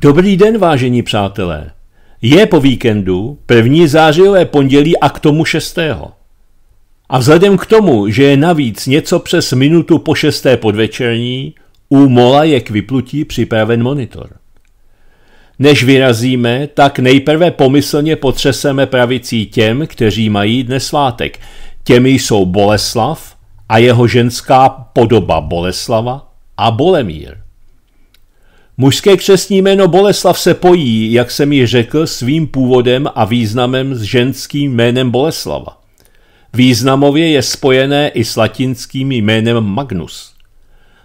Dobrý den, vážení přátelé. Je po víkendu první zářijové pondělí a k tomu šestého. A vzhledem k tomu, že je navíc něco přes minutu po šesté podvečerní, u mola je k vyplutí připraven monitor. Než vyrazíme, tak nejprve pomyslně potřeseme pravicí těm, kteří mají dnes svátek. Těmi jsou Boleslav a jeho ženská podoba Boleslava a Bolemír. Mužské křesní jméno Boleslav se pojí, jak jsem ji řekl, svým původem a významem s ženským jménem Boleslava. Významově je spojené i s latinským jménem Magnus.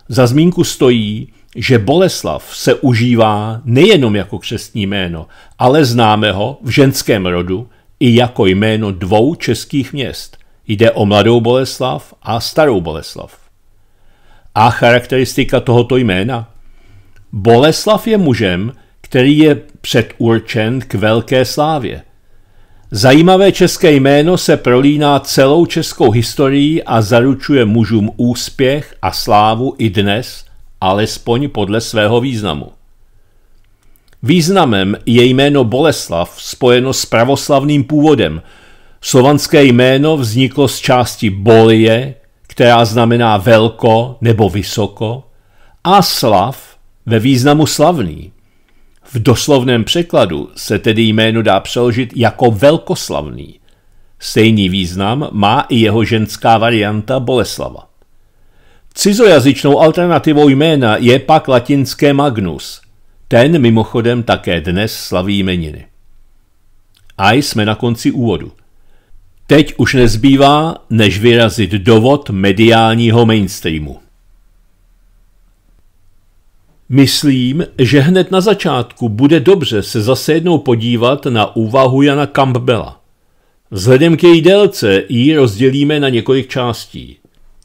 Za zmínku stojí, že Boleslav se užívá nejenom jako křestní jméno, ale známe ho v ženském rodu i jako jméno dvou českých měst. Jde o mladou Boleslav a starou Boleslav. A charakteristika tohoto jména? Boleslav je mužem, který je předurčen k velké slávě. Zajímavé české jméno se prolíná celou českou historií a zaručuje mužům úspěch a slávu i dnes, alespoň podle svého významu. Významem je jméno Boleslav spojeno s pravoslavným původem. Slovanské jméno vzniklo z části bolie, která znamená velko nebo vysoko, a slav, ve významu slavný. V doslovném překladu se tedy jméno dá přeložit jako velkoslavný. Stejný význam má i jeho ženská varianta Boleslava. Cizojazyčnou alternativou jména je pak latinské Magnus. Ten mimochodem také dnes slaví jmeniny. A jsme na konci úvodu. Teď už nezbývá, než vyrazit dovod mediálního mainstreamu. Myslím, že hned na začátku bude dobře se zase jednou podívat na úvahu Jana Campbella. Vzhledem k její délce ji rozdělíme na několik částí.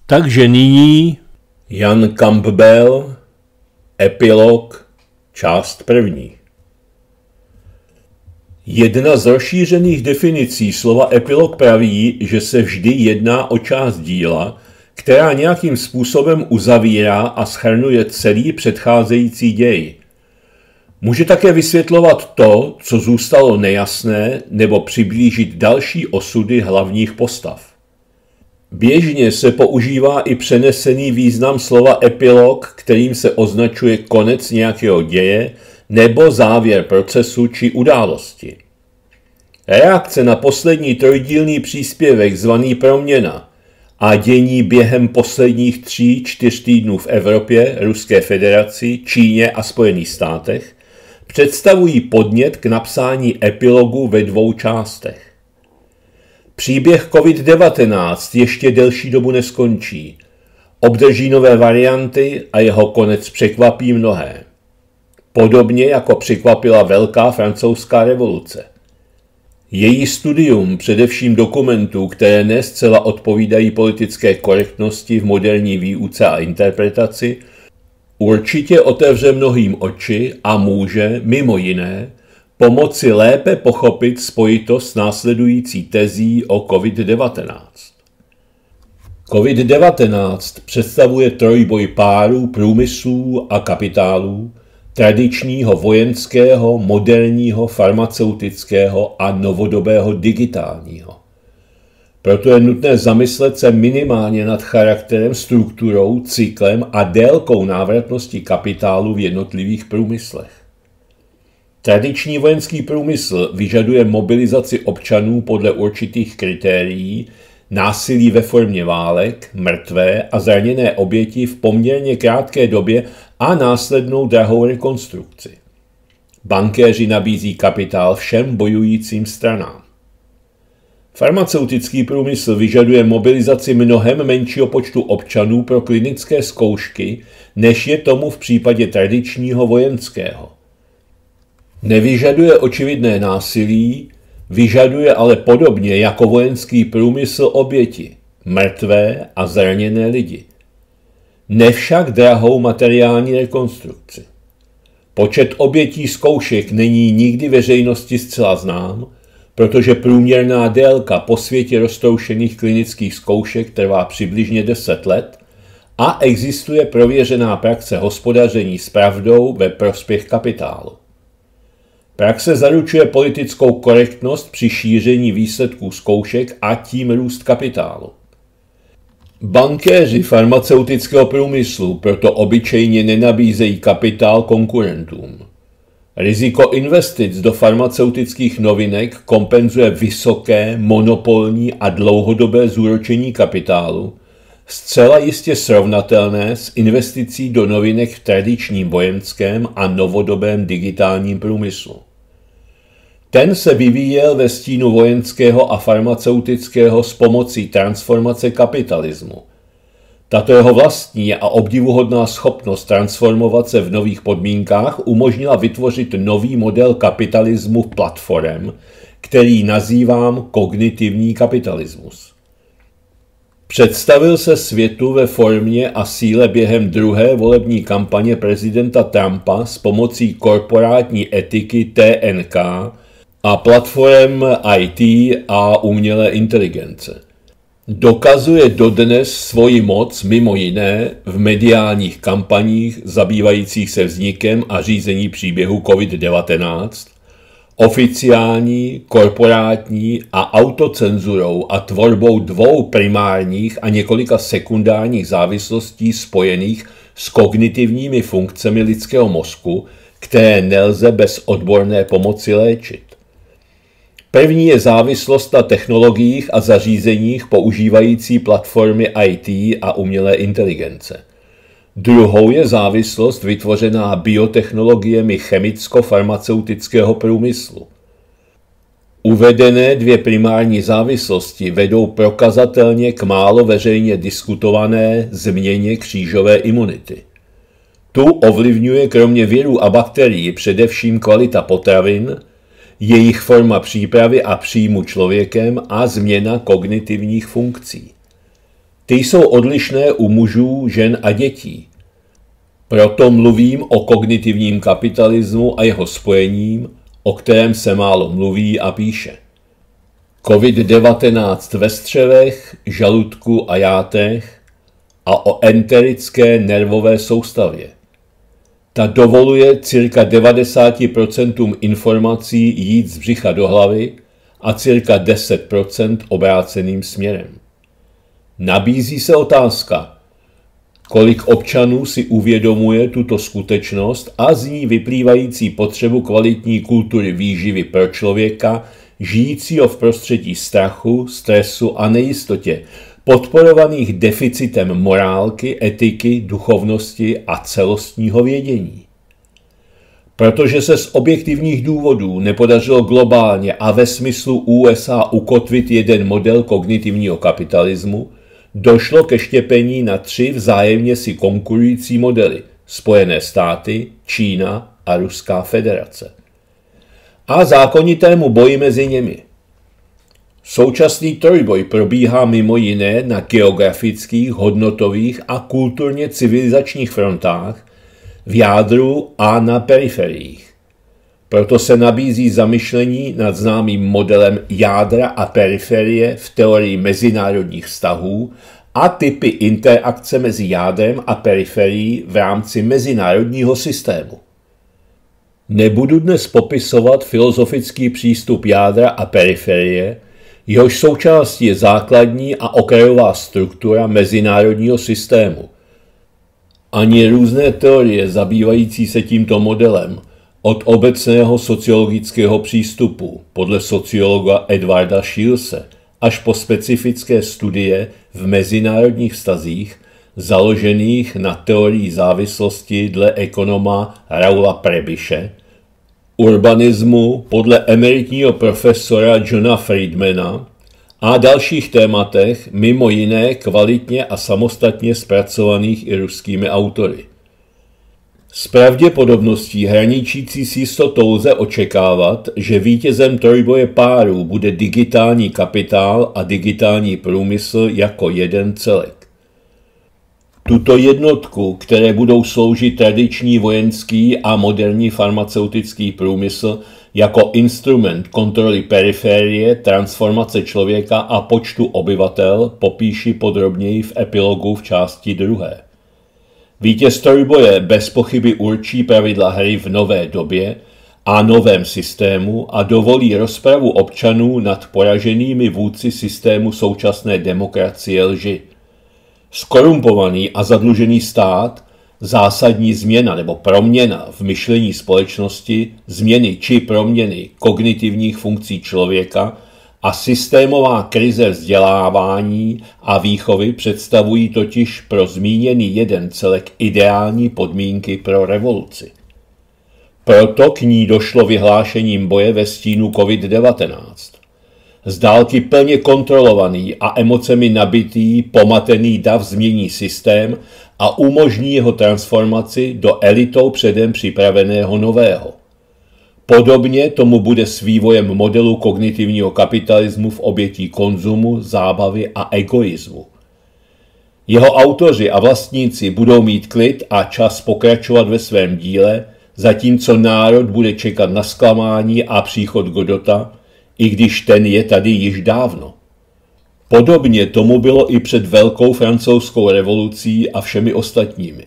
Takže nyní... Jan Campbell, epilog, část první. Jedna z rozšířených definicí slova epilog praví, že se vždy jedná o část díla, která nějakým způsobem uzavírá a schrnuje celý předcházející děj. Může také vysvětlovat to, co zůstalo nejasné, nebo přiblížit další osudy hlavních postav. Běžně se používá i přenesený význam slova epilog, kterým se označuje konec nějakého děje nebo závěr procesu či události. Reakce na poslední trojdílný příspěvek zvaný proměna – a dění během posledních tří, čtyř týdnů v Evropě, Ruské federaci, Číně a Spojených státech představují podnět k napsání epilogu ve dvou částech. Příběh COVID-19 ještě delší dobu neskončí. Obdrží nové varianty a jeho konec překvapí mnohé. Podobně jako překvapila velká francouzská revoluce – její studium především dokumentů, které ne zcela odpovídají politické korektnosti v moderní výuce a interpretaci, určitě otevře mnohým oči a může, mimo jiné, pomoci lépe pochopit spojitost následující tezí o COVID-19. COVID-19 představuje trojboj párů, průmyslů a kapitálů, tradičního vojenského, moderního, farmaceutického a novodobého digitálního. Proto je nutné zamyslet se minimálně nad charakterem, strukturou, cyklem a délkou návratnosti kapitálu v jednotlivých průmyslech. Tradiční vojenský průmysl vyžaduje mobilizaci občanů podle určitých kritérií, násilí ve formě válek, mrtvé a zraněné oběti v poměrně krátké době a následnou drahou rekonstrukci. Bankéři nabízí kapitál všem bojujícím stranám. Farmaceutický průmysl vyžaduje mobilizaci mnohem menšího počtu občanů pro klinické zkoušky, než je tomu v případě tradičního vojenského. Nevyžaduje očividné násilí, vyžaduje ale podobně jako vojenský průmysl oběti, mrtvé a zraněné lidi – nevšak drahou materiální rekonstrukci. Počet obětí zkoušek není nikdy veřejnosti zcela znám, protože průměrná délka po světě roztoušených klinických zkoušek trvá přibližně 10 let a existuje prověřená praxe hospodaření s pravdou ve prospěch kapitálu. Praxe zaručuje politickou korektnost při šíření výsledků zkoušek a tím růst kapitálu. Bankéři farmaceutického průmyslu proto obyčejně nenabízejí kapitál konkurentům. Riziko investic do farmaceutických novinek kompenzuje vysoké, monopolní a dlouhodobé zúročení kapitálu, zcela jistě srovnatelné s investicí do novinek v tradičním vojenském a novodobém digitálním průmyslu. Ten se vyvíjel ve stínu vojenského a farmaceutického s pomocí transformace kapitalismu. Tato jeho vlastní a obdivuhodná schopnost transformovat se v nových podmínkách umožnila vytvořit nový model kapitalismu platform, který nazývám kognitivní kapitalismus. Představil se světu ve formě a síle během druhé volební kampaně prezidenta Trumpa s pomocí korporátní etiky TNK, a platform IT a umělé inteligence. Dokazuje dodnes svoji moc mimo jiné v mediálních kampaních zabývajících se vznikem a řízení příběhu COVID-19, oficiální, korporátní a autocenzurou a tvorbou dvou primárních a několika sekundárních závislostí spojených s kognitivními funkcemi lidského mozku, které nelze bez odborné pomoci léčit. První je závislost na technologiích a zařízeních používající platformy IT a umělé inteligence. Druhou je závislost vytvořená biotechnologiemi chemicko-farmaceutického průmyslu. Uvedené dvě primární závislosti vedou prokazatelně k málo veřejně diskutované změně křížové imunity. Tu ovlivňuje kromě virů a bakterií především kvalita potravin – jejich forma přípravy a příjmu člověkem a změna kognitivních funkcí. Ty jsou odlišné u mužů, žen a dětí. Proto mluvím o kognitivním kapitalismu a jeho spojením, o kterém se málo mluví a píše. COVID-19 ve střevech, žaludku a játech a o enterické nervové soustavě. Ta dovoluje cirka 90% informací jít z břicha do hlavy a cirka 10% obráceným směrem. Nabízí se otázka, kolik občanů si uvědomuje tuto skutečnost a z ní vyplývající potřebu kvalitní kultury výživy pro člověka, žijícího v prostředí strachu, stresu a nejistotě, podporovaných deficitem morálky, etiky, duchovnosti a celostního vědění. Protože se z objektivních důvodů nepodařilo globálně a ve smyslu USA ukotvit jeden model kognitivního kapitalismu, došlo ke štěpení na tři vzájemně si konkurující modely – Spojené státy, Čína a Ruská federace. A zákonitému boji mezi nimi – Současný trojboj probíhá mimo jiné na geografických, hodnotových a kulturně civilizačních frontách, v jádru a na periferiích. Proto se nabízí zamyšlení nad známým modelem jádra a periferie v teorii mezinárodních vztahů a typy interakce mezi jádrem a periferií v rámci mezinárodního systému. Nebudu dnes popisovat filozofický přístup jádra a periferie, jehož součástí je základní a okrajová struktura mezinárodního systému. Ani různé teorie zabývající se tímto modelem od obecného sociologického přístupu podle sociologa Edwarda Schilse až po specifické studie v mezinárodních vztazích založených na teorii závislosti dle ekonoma Raula Prebiše – urbanismu podle emeritního profesora Johna Friedmana a dalších tématech, mimo jiné kvalitně a samostatně zpracovaných i ruskými autory. S pravděpodobností hraničící s jistotou lze očekávat, že vítězem trojboje párů bude digitální kapitál a digitální průmysl jako jeden celek. Tuto jednotku, které budou sloužit tradiční vojenský a moderní farmaceutický průmysl jako instrument kontroly periférie, transformace člověka a počtu obyvatel, popíši podrobněji v epilogu v části druhé. Vítěz trojboje bez pochyby určí pravidla hry v nové době a novém systému a dovolí rozpravu občanů nad poraženými vůdci systému současné demokracie lži. Skorumpovaný a zadlužený stát, zásadní změna nebo proměna v myšlení společnosti, změny či proměny kognitivních funkcí člověka a systémová krize vzdělávání a výchovy představují totiž pro zmíněný jeden celek ideální podmínky pro revoluci. Proto k ní došlo vyhlášením boje ve stínu COVID-19 z dálky plně kontrolovaný a emocemi nabitý, pomatený dav změní systém a umožní jeho transformaci do elitou předem připraveného nového. Podobně tomu bude s vývojem modelu kognitivního kapitalismu v obětí konzumu, zábavy a egoismu. Jeho autoři a vlastníci budou mít klid a čas pokračovat ve svém díle, zatímco národ bude čekat na zklamání a příchod Godota, i když ten je tady již dávno. Podobně tomu bylo i před Velkou francouzskou revolucí a všemi ostatními.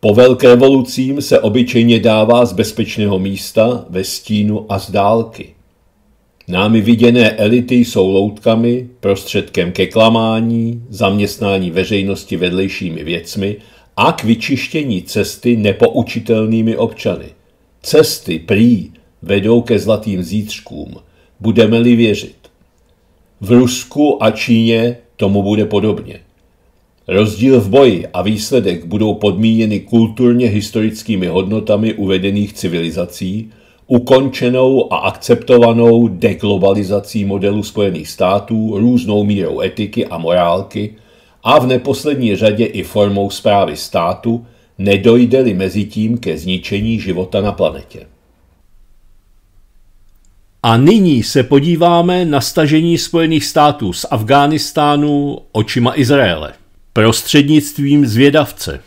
Po velké revolucím se obyčejně dává z bezpečného místa, ve stínu a z dálky. Námi viděné elity jsou loutkami, prostředkem ke klamání, zaměstnání veřejnosti vedlejšími věcmi a k vyčištění cesty nepoučitelnými občany. Cesty prý vedou ke zlatým zítřkům – budeme-li věřit. V Rusku a Číně tomu bude podobně. Rozdíl v boji a výsledek budou podmíněny kulturně historickými hodnotami uvedených civilizací, ukončenou a akceptovanou deglobalizací modelu Spojených států, různou mírou etiky a morálky a v neposlední řadě i formou zprávy státu, nedojde-li mezi tím ke zničení života na planetě. A nyní se podíváme na stažení Spojených států z Afghánistánu očima Izraele. Prostřednictvím zvědavce.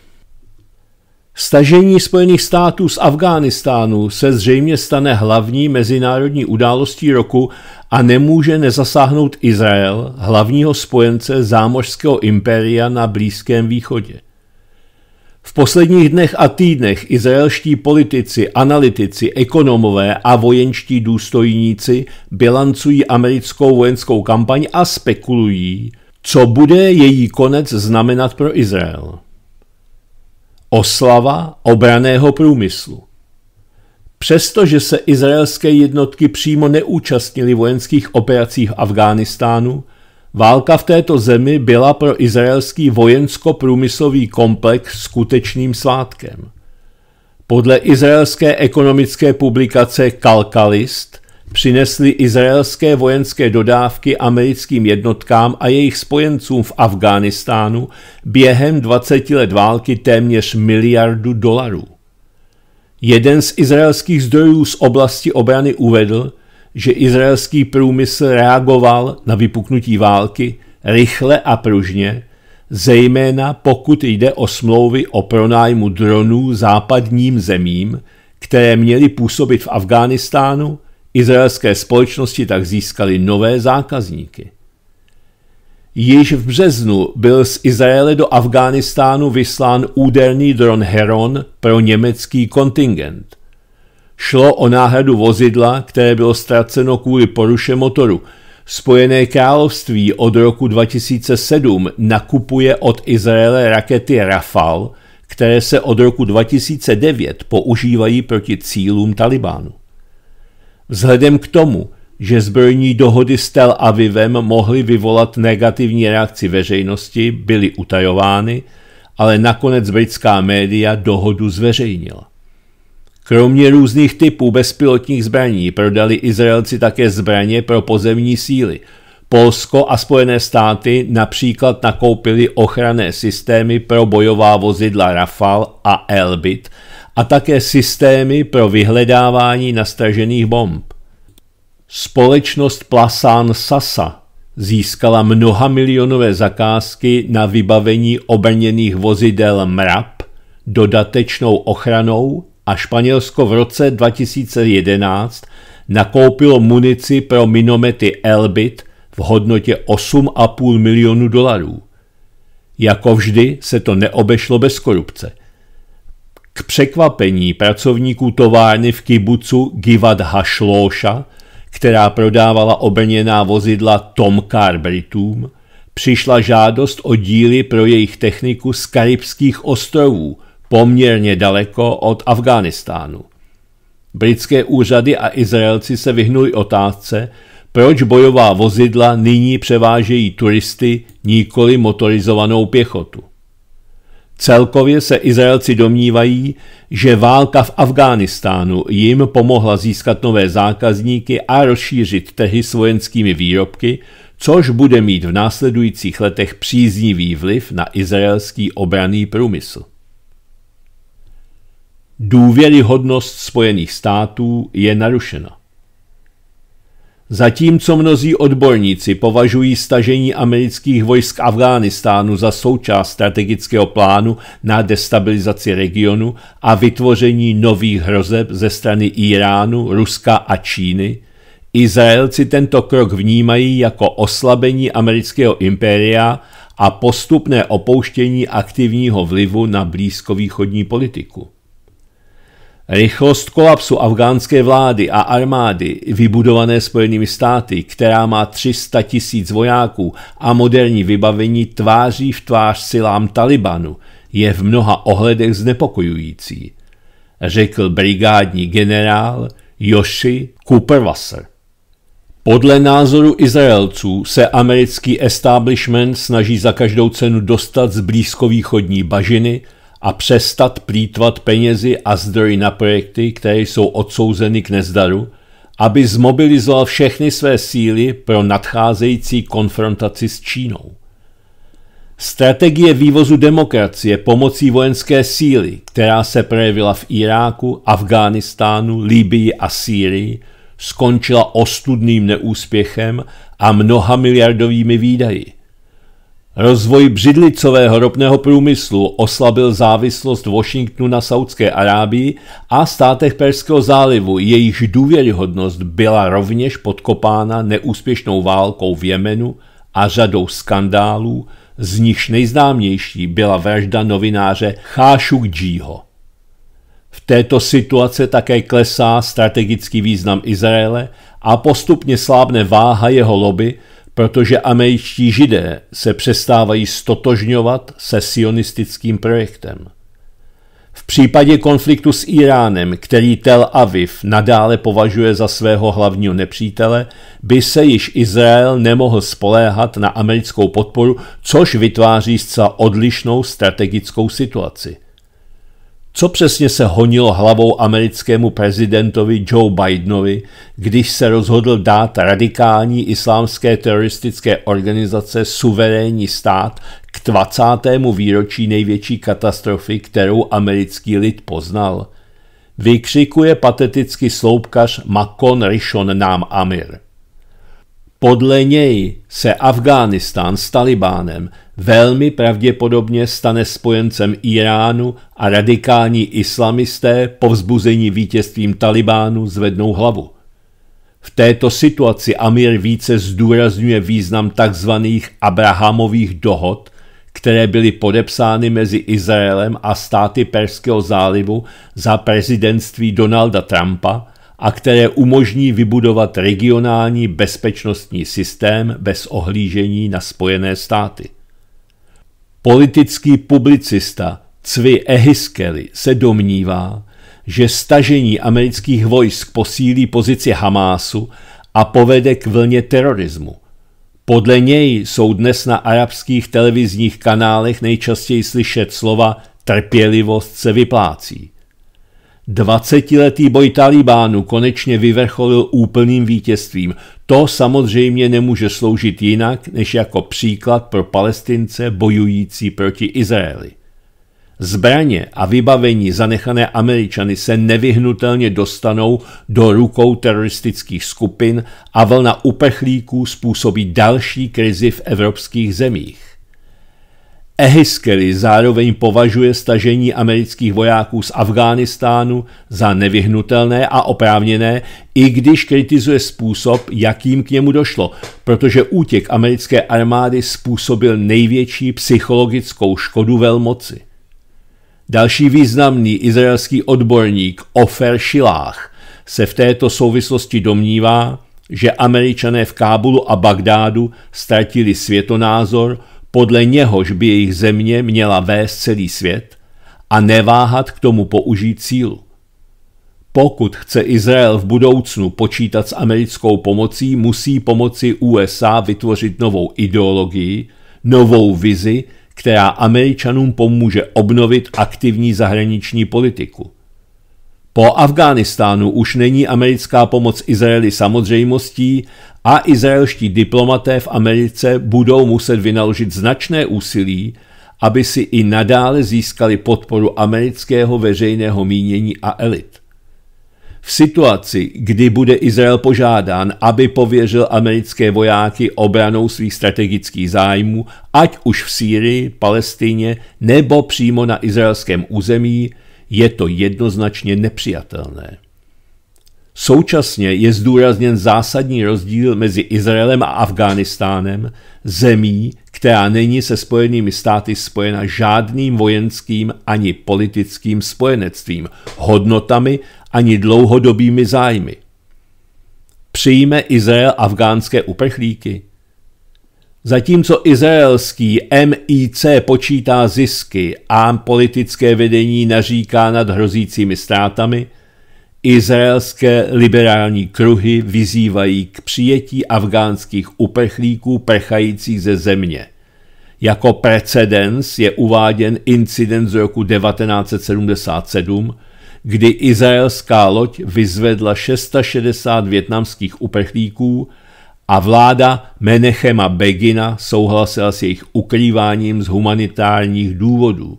Stažení Spojených států z Afghánistánu se zřejmě stane hlavní mezinárodní událostí roku a nemůže nezasáhnout Izrael, hlavního spojence zámořského impéria na Blízkém východě. V posledních dnech a týdnech izraelští politici, analytici, ekonomové a vojenští důstojníci bilancují americkou vojenskou kampaň a spekulují, co bude její konec znamenat pro Izrael. Oslava obraného průmyslu. Přestože se izraelské jednotky přímo neúčastnily vojenských operací v Afghánistánu, Válka v této zemi byla pro izraelský vojensko-průmyslový komplex skutečným svátkem. Podle izraelské ekonomické publikace Kalkalist přinesly izraelské vojenské dodávky americkým jednotkám a jejich spojencům v Afghánistánu během 20 let války téměř miliardu dolarů. Jeden z izraelských zdrojů z oblasti obrany uvedl, že izraelský průmysl reagoval na vypuknutí války rychle a pružně, zejména pokud jde o smlouvy o pronájmu dronů západním zemím, které měly působit v Afghánistánu, izraelské společnosti tak získaly nové zákazníky. Již v březnu byl z Izraele do Afghánistánu vyslán úderný dron Heron pro německý kontingent. Šlo o náhradu vozidla, které bylo ztraceno kvůli poruše motoru. Spojené království od roku 2007 nakupuje od Izraele rakety Rafal, které se od roku 2009 používají proti cílům Talibánu. Vzhledem k tomu, že zbrojní dohody s Tel Avivem mohly vyvolat negativní reakci veřejnosti, byly utajovány, ale nakonec britská média dohodu zveřejnila. Kromě různých typů bezpilotních zbraní prodali Izraelci také zbraně pro pozemní síly. Polsko a Spojené státy například nakoupili ochranné systémy pro bojová vozidla Rafal a Elbit a také systémy pro vyhledávání nastražených bomb. Společnost Plasan Sasa získala mnoha milionové zakázky na vybavení obrněných vozidel MRAP, dodatečnou ochranou a Španělsko v roce 2011 nakoupilo munici pro minomety Elbit v hodnotě 8,5 milionu dolarů. Jako vždy se to neobešlo bez korupce. K překvapení pracovníků továrny v kibucu Givad Hašlóša, která prodávala obrněná vozidla Tomcar Britům, přišla žádost o díly pro jejich techniku z karibských ostrovů – poměrně daleko od Afghánistánu. Britské úřady a Izraelci se vyhnuli otázce, proč bojová vozidla nyní převážejí turisty, nikoli motorizovanou pěchotu. Celkově se Izraelci domnívají, že válka v Afghánistánu jim pomohla získat nové zákazníky a rozšířit trhy s vojenskými výrobky, což bude mít v následujících letech příznivý vliv na izraelský obraný průmysl důvěryhodnost Spojených států je narušena. Zatímco mnozí odborníci považují stažení amerických vojsk Afghánistánu za součást strategického plánu na destabilizaci regionu a vytvoření nových hrozeb ze strany Iránu, Ruska a Číny, Izraelci tento krok vnímají jako oslabení amerického impéria a postupné opouštění aktivního vlivu na blízkovýchodní politiku. Rychlost kolapsu afgánské vlády a armády, vybudované Spojenými státy, která má 300 tisíc vojáků a moderní vybavení tváří v tvář silám Talibanu, je v mnoha ohledech znepokojující, řekl brigádní generál Joshi Cooperwasser. Podle názoru Izraelců se americký establishment snaží za každou cenu dostat z blízkovýchodní bažiny – a přestat plítvat penězi a zdroje na projekty, které jsou odsouzeny k nezdaru, aby zmobilizoval všechny své síly pro nadcházející konfrontaci s Čínou. Strategie vývozu demokracie pomocí vojenské síly, která se projevila v Iráku, Afghánistánu, Líbii a Sýrii, skončila ostudným neúspěchem a mnoha miliardovými výdaji – Rozvoj břidlicového ropného průmyslu oslabil závislost Washingtonu na Saudské Arábii a státech Perského zálivu, jejichž důvěryhodnost byla rovněž podkopána neúspěšnou válkou v Jemenu a řadou skandálů, z nichž nejznámější byla vražda novináře Khashoggiho. V této situace také klesá strategický význam Izraele a postupně slábne váha jeho lobby, protože američtí židé se přestávají stotožňovat se sionistickým projektem. V případě konfliktu s Iránem, který Tel Aviv nadále považuje za svého hlavního nepřítele, by se již Izrael nemohl spoléhat na americkou podporu, což vytváří zcela odlišnou strategickou situaci – co přesně se honilo hlavou americkému prezidentovi Joe Bidenovi, když se rozhodl dát radikální islámské teroristické organizace suverénní stát k 20. výročí největší katastrofy, kterou americký lid poznal? Vykřikuje pateticky sloupkař Makon Rishon Nam Amir. Podle něj se Afghánistán s Talibánem velmi pravděpodobně stane spojencem Iránu a radikální islamisté po vzbuzení vítězstvím Talibánu zvednou hlavu. V této situaci Amir více zdůrazňuje význam tzv. Abrahamových dohod, které byly podepsány mezi Izraelem a státy Perského zálivu za prezidentství Donalda Trumpa, a které umožní vybudovat regionální bezpečnostní systém bez ohlížení na Spojené státy. Politický publicista Cvi Ehiskeli se domnívá, že stažení amerických vojsk posílí pozici Hamásu a povede k vlně terorismu. Podle něj jsou dnes na arabských televizních kanálech nejčastěji slyšet slova trpělivost se vyplácí. Dvacetiletý boj Talibánu konečně vyvrcholil úplným vítězstvím. To samozřejmě nemůže sloužit jinak než jako příklad pro Palestince bojující proti Izraeli. Zbraně a vybavení zanechané Američany se nevyhnutelně dostanou do rukou teroristických skupin a vlna uprchlíků způsobí další krizi v evropských zemích. Ehiskery zároveň považuje stažení amerických vojáků z Afghánistánu za nevyhnutelné a oprávněné, i když kritizuje způsob, jakým k němu došlo, protože útěk americké armády způsobil největší psychologickou škodu velmoci. Další významný izraelský odborník Ofer Šilách se v této souvislosti domnívá, že američané v Kábulu a Bagdádu ztratili světonázor, podle něhož by jejich země měla vést celý svět a neváhat k tomu použít sílu. Pokud chce Izrael v budoucnu počítat s americkou pomocí, musí pomoci USA vytvořit novou ideologii, novou vizi, která Američanům pomůže obnovit aktivní zahraniční politiku. Po Afghánistánu už není americká pomoc Izraeli samozřejmostí a izraelští diplomaté v Americe budou muset vynaložit značné úsilí, aby si i nadále získali podporu amerického veřejného mínění a elit. V situaci, kdy bude Izrael požádán, aby pověřil americké vojáky obranou svých strategických zájmů, ať už v Sýrii, Palestině nebo přímo na izraelském území, je to jednoznačně nepřijatelné. Současně je zdůrazněn zásadní rozdíl mezi Izraelem a Afghánistánem, zemí, která není se Spojenými státy spojena žádným vojenským ani politickým spojenectvím, hodnotami ani dlouhodobými zájmy. Přijme Izrael afgánské uprchlíky? Zatímco izraelský MIC počítá zisky a politické vedení naříká nad hrozícími ztrátami – Izraelské liberální kruhy vyzývají k přijetí afgánských uprchlíků prchajících ze země. Jako precedens je uváděn incident z roku 1977, kdy izraelská loď vyzvedla 660 větnamských uprchlíků a vláda Menechema Begina souhlasila s jejich ukrýváním z humanitárních důvodů.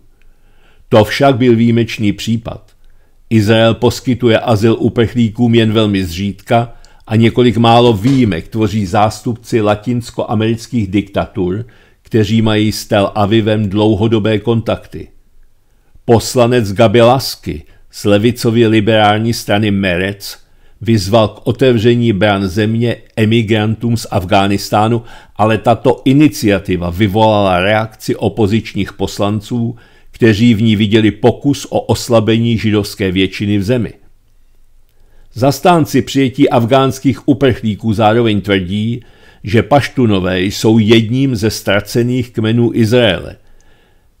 To však byl výjimečný případ. Izrael poskytuje azyl uprchlíkům jen velmi zřídka a několik málo výjimek tvoří zástupci latinskoamerických diktatur, kteří mají s Tel Avivem dlouhodobé kontakty. Poslanec Gabelasky z levicově liberální strany Merec vyzval k otevření bran země emigrantům z Afghánistánu, ale tato iniciativa vyvolala reakci opozičních poslanců, kteří v ní viděli pokus o oslabení židovské většiny v zemi. Zastánci přijetí afgánských uprchlíků zároveň tvrdí, že paštunové jsou jedním ze ztracených kmenů Izraele.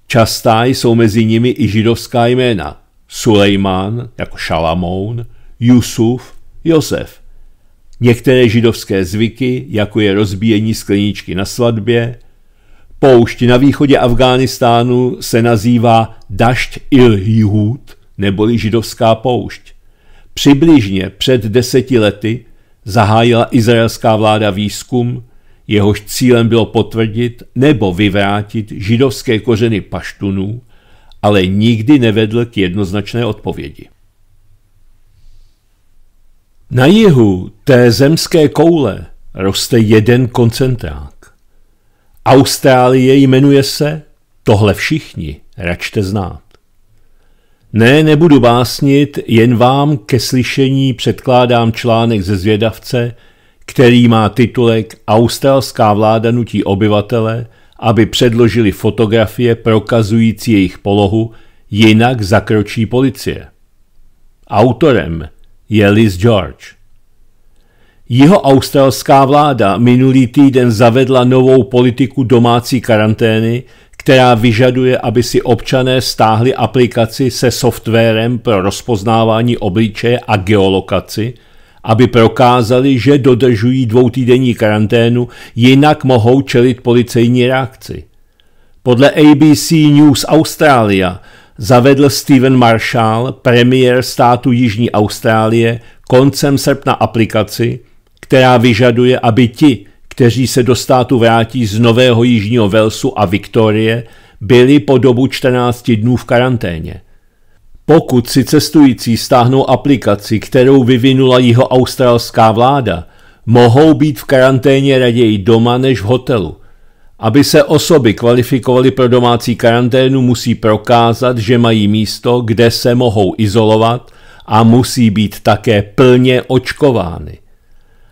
Častá jsou mezi nimi i židovská jména Sulejman jako Šalamoun, Jusuf, Josef. Některé židovské zvyky, jako je rozbíjení skleničky na svatbě, Poušť na východě Afghánistánu se nazývá Dašť il Jihud, neboli židovská poušť. Přibližně před deseti lety zahájila izraelská vláda výzkum, jehož cílem bylo potvrdit nebo vyvrátit židovské kořeny paštunů, ale nikdy nevedl k jednoznačné odpovědi. Na jihu té zemské koule roste jeden koncentrát. Austrálie jmenuje se Tohle všichni račte znát. Ne, nebudu básnit, jen vám ke slyšení předkládám článek ze zvědavce, který má titulek Australská vláda nutí obyvatele, aby předložili fotografie prokazující jejich polohu, jinak zakročí policie. Autorem je Liz George. Jeho australská vláda minulý týden zavedla novou politiku domácí karantény, která vyžaduje, aby si občané stáhli aplikaci se softwarem pro rozpoznávání obličeje a geolokaci, aby prokázali, že dodržují dvoutýdenní karanténu, jinak mohou čelit policejní reakci. Podle ABC News Australia zavedl Steven Marshall, premiér státu Jižní Austrálie, koncem srpna aplikaci, která vyžaduje, aby ti, kteří se do státu vrátí z Nového Jižního Velsu a Viktorie, byli po dobu 14 dnů v karanténě. Pokud si cestující stáhnou aplikaci, kterou vyvinula jeho australská vláda, mohou být v karanténě raději doma než v hotelu. Aby se osoby kvalifikovaly pro domácí karanténu, musí prokázat, že mají místo, kde se mohou izolovat a musí být také plně očkovány.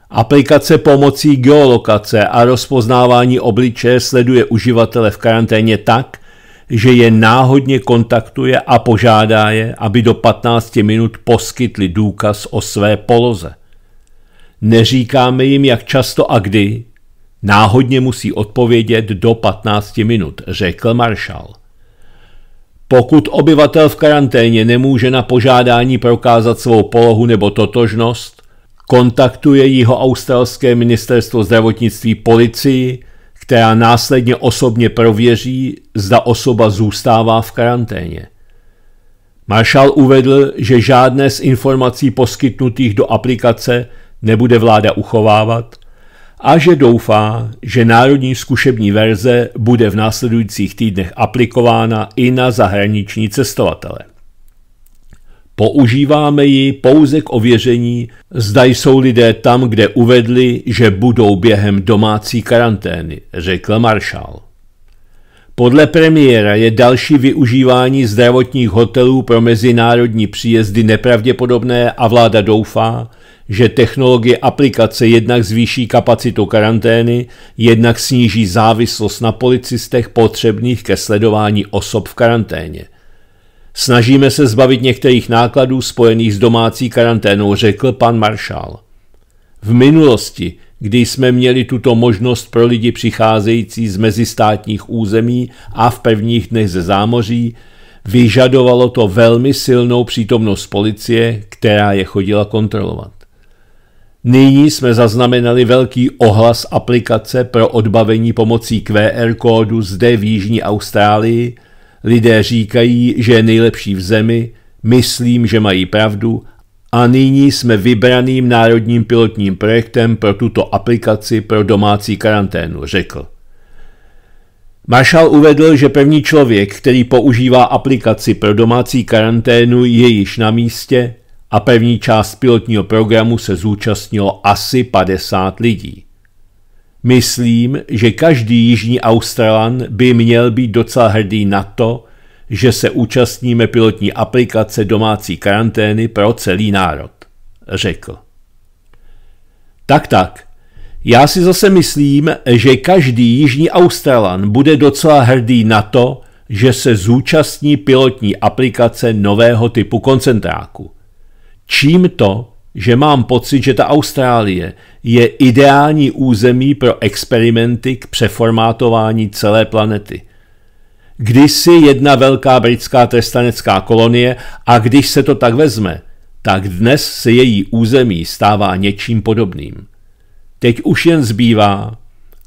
Aplikace pomocí geolokace a rozpoznávání obličeje sleduje uživatele v karanténě tak, že je náhodně kontaktuje a požádá je, aby do 15 minut poskytli důkaz o své poloze. Neříkáme jim, jak často a kdy. Náhodně musí odpovědět do 15 minut, řekl maršál. Pokud obyvatel v karanténě nemůže na požádání prokázat svou polohu nebo totožnost, kontaktuje jeho australské ministerstvo zdravotnictví policii, která následně osobně prověří, zda osoba zůstává v karanténě. Marshall uvedl, že žádné z informací poskytnutých do aplikace nebude vláda uchovávat a že doufá, že národní zkušební verze bude v následujících týdnech aplikována i na zahraniční cestovatele. Používáme ji pouze k ověření, zda jsou lidé tam, kde uvedli, že budou během domácí karantény, řekl maršál. Podle premiéra je další využívání zdravotních hotelů pro mezinárodní příjezdy nepravděpodobné a vláda doufá, že technologie aplikace jednak zvýší kapacitu karantény, jednak sníží závislost na policistech potřebných ke sledování osob v karanténě – Snažíme se zbavit některých nákladů spojených s domácí karanténou, řekl pan maršál. V minulosti, kdy jsme měli tuto možnost pro lidi přicházející z mezistátních území a v prvních dnech ze zámoří, vyžadovalo to velmi silnou přítomnost policie, která je chodila kontrolovat. Nyní jsme zaznamenali velký ohlas aplikace pro odbavení pomocí QR kódu zde v Jižní Austrálii – Lidé říkají, že je nejlepší v zemi, myslím, že mají pravdu a nyní jsme vybraným národním pilotním projektem pro tuto aplikaci pro domácí karanténu, řekl. Marshall uvedl, že první člověk, který používá aplikaci pro domácí karanténu, je již na místě a první část pilotního programu se zúčastnilo asi 50 lidí. Myslím, že každý jižní Australan by měl být docela hrdý na to, že se účastníme pilotní aplikace domácí karantény pro celý národ, řekl. Tak tak, já si zase myslím, že každý jižní Australan bude docela hrdý na to, že se zúčastní pilotní aplikace nového typu koncentráku. Čím to že mám pocit, že ta Austrálie je ideální území pro experimenty k přeformátování celé planety. Kdysi jedna velká britská trestanecká kolonie a když se to tak vezme, tak dnes se její území stává něčím podobným. Teď už jen zbývá,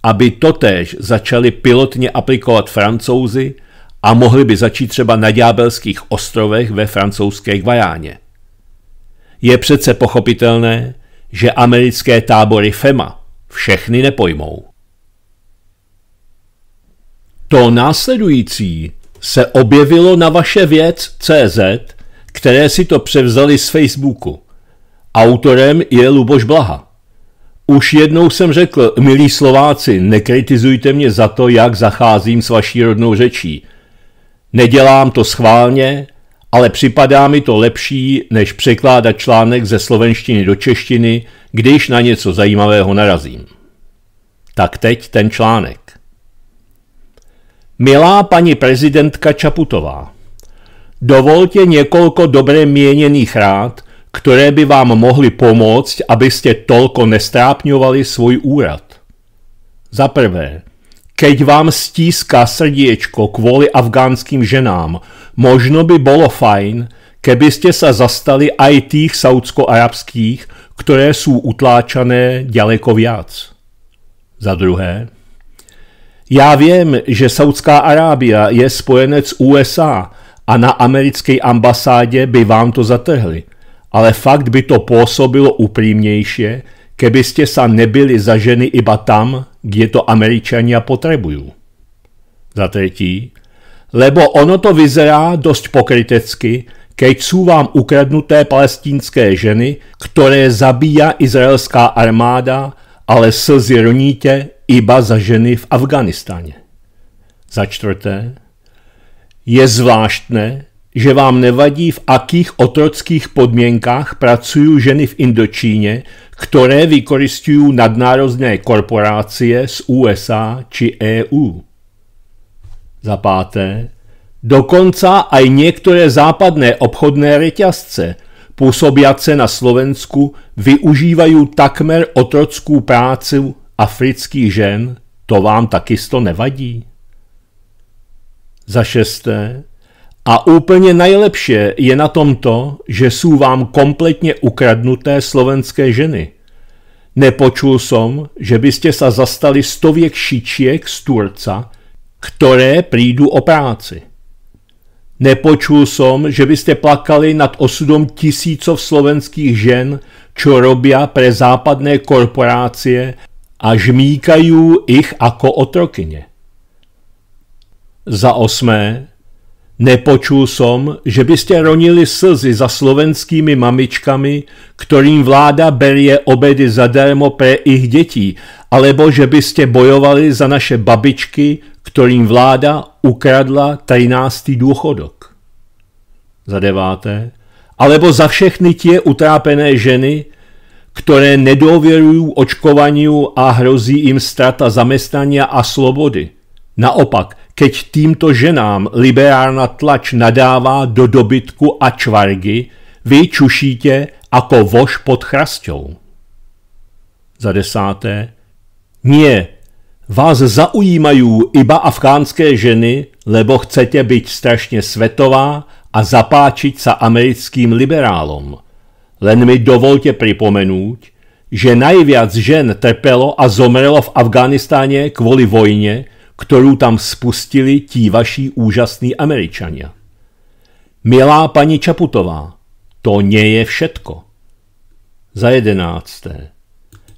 aby totéž začali pilotně aplikovat francouzi a mohli by začít třeba na ďábelských ostrovech ve francouzské Gvajáně. Je přece pochopitelné, že americké tábory FEMA všechny nepojmou. To následující se objevilo na vaše věc CZ, které si to převzali z Facebooku. Autorem je Luboš Blaha. Už jednou jsem řekl, milí Slováci, nekritizujte mě za to, jak zacházím s vaší rodnou řečí. Nedělám to schválně, ale připadá mi to lepší, než překládat článek ze slovenštiny do češtiny, když na něco zajímavého narazím. Tak teď ten článek. Milá paní prezidentka Čaputová, dovolte několik dobře měněných rád, které by vám mohly pomoct, abyste tolko nestrápňovali svůj úrad. Za prvé, keď vám stíská srdiečko kvůli afgánským ženám, možno by bolo fajn, keby ste sa zastali aj tých saudsko-arabských, které jsou utláčané daleko viac. Za druhé, já vím, že Saudská Arábia je spojenec USA a na americké ambasádě by vám to zatrhli, ale fakt by to působilo upřímnější, keby ste sa nebyli za ženy iba tam, kde to Američania potrebujú. Za tretí, lebo ono to vyzerá dosť pokrytecky, keď sú vám ukradnuté palestínské ženy, ktoré zabíja izraelská armáda, ale slzy roníte iba za ženy v Afganistane. Za čtvrté, je zvláštne, že vám nevadí, v akých otrockých podmienkách pracují ženy v Indočíně, které vykoristují nadnárodné korporácie z USA či EU. Za páté, dokonca aj některé západné obchodné reťazce působiace na Slovensku využívají takmer otrockou práci afrických žen, to vám takisto nevadí? Za šesté, a úplně nejlepší je na tomto, že jsou vám kompletně ukradnuté slovenské ženy. Nepočul jsem, že byste se zastali stověk šičiek z Turca, které přijdu o práci. Nepočul jsem, že byste plakali nad osudom tisícov slovenských žen, čo robia pre západné korporácie a žmíkají ich jako otrokyně. Za osmé, Nepočul som, že byste ronili slzy za slovenskými mamičkami, kterým vláda berie obedy zadarmo pre ich dětí, alebo že byste bojovali za naše babičky, kterým vláda ukradla 13. důchodok. Za deváté, alebo za všechny tě utrápené ženy, které nedověrují očkovaniu a hrozí jim strata zaměstnání a slobody. Naopak, Keď týmto ženám liberárna tlač nadává do dobytku a čvargy, vy čušíte ako voš pod chrastou. Za desáté. Nie, vás zaujímají iba afgánské ženy, lebo chcete být strašně svetová a zapáčit sa americkým liberálom. Len mi dovolte připomenout, že najviac žen trpelo a zomrelo v Afghánistáně kvůli vojně, kterou tam spustili tí vaši úžasní američania. Milá paní Čaputová, to nie je všetko. Za jedenácté.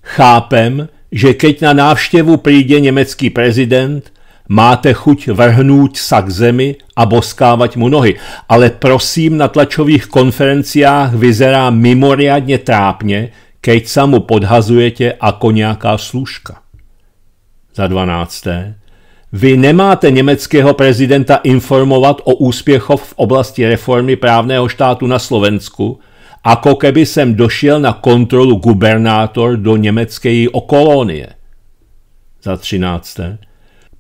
Chápem, že keď na návštěvu přijde německý prezident, máte chuť vrhnout sa k zemi a boskávat mu nohy, ale prosím na tlačových konferenciách vyzerá mimoriadně trápně, keď sa mu podhazujete jako nějaká služka. Za dvanácté. Vy nemáte německého prezidenta informovat o úspěchov v oblasti reformy právného štátu na Slovensku, ako keby sem došel na kontrolu gubernátor do německé okolonie. Za třinácté.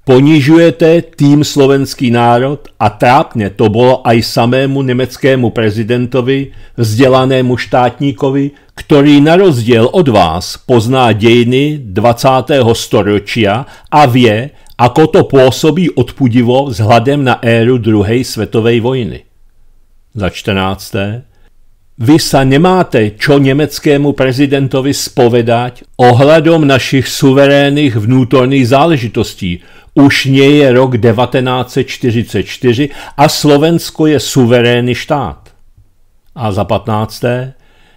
Ponižujete tým slovenský národ a trápně to bylo aj samému německému prezidentovi, vzdělanému štátníkovi, který na rozdíl od vás pozná dějiny 20. storočia a vě, ako to působí odpudivo vzhledem na éru druhé světové vojny. Za čtrnácté, vy sa nemáte čo německému prezidentovi spovedať ohledom našich suverénnych vnútorných záležitostí. Už nie je rok 1944 a Slovensko je suverénny štát. A za 15.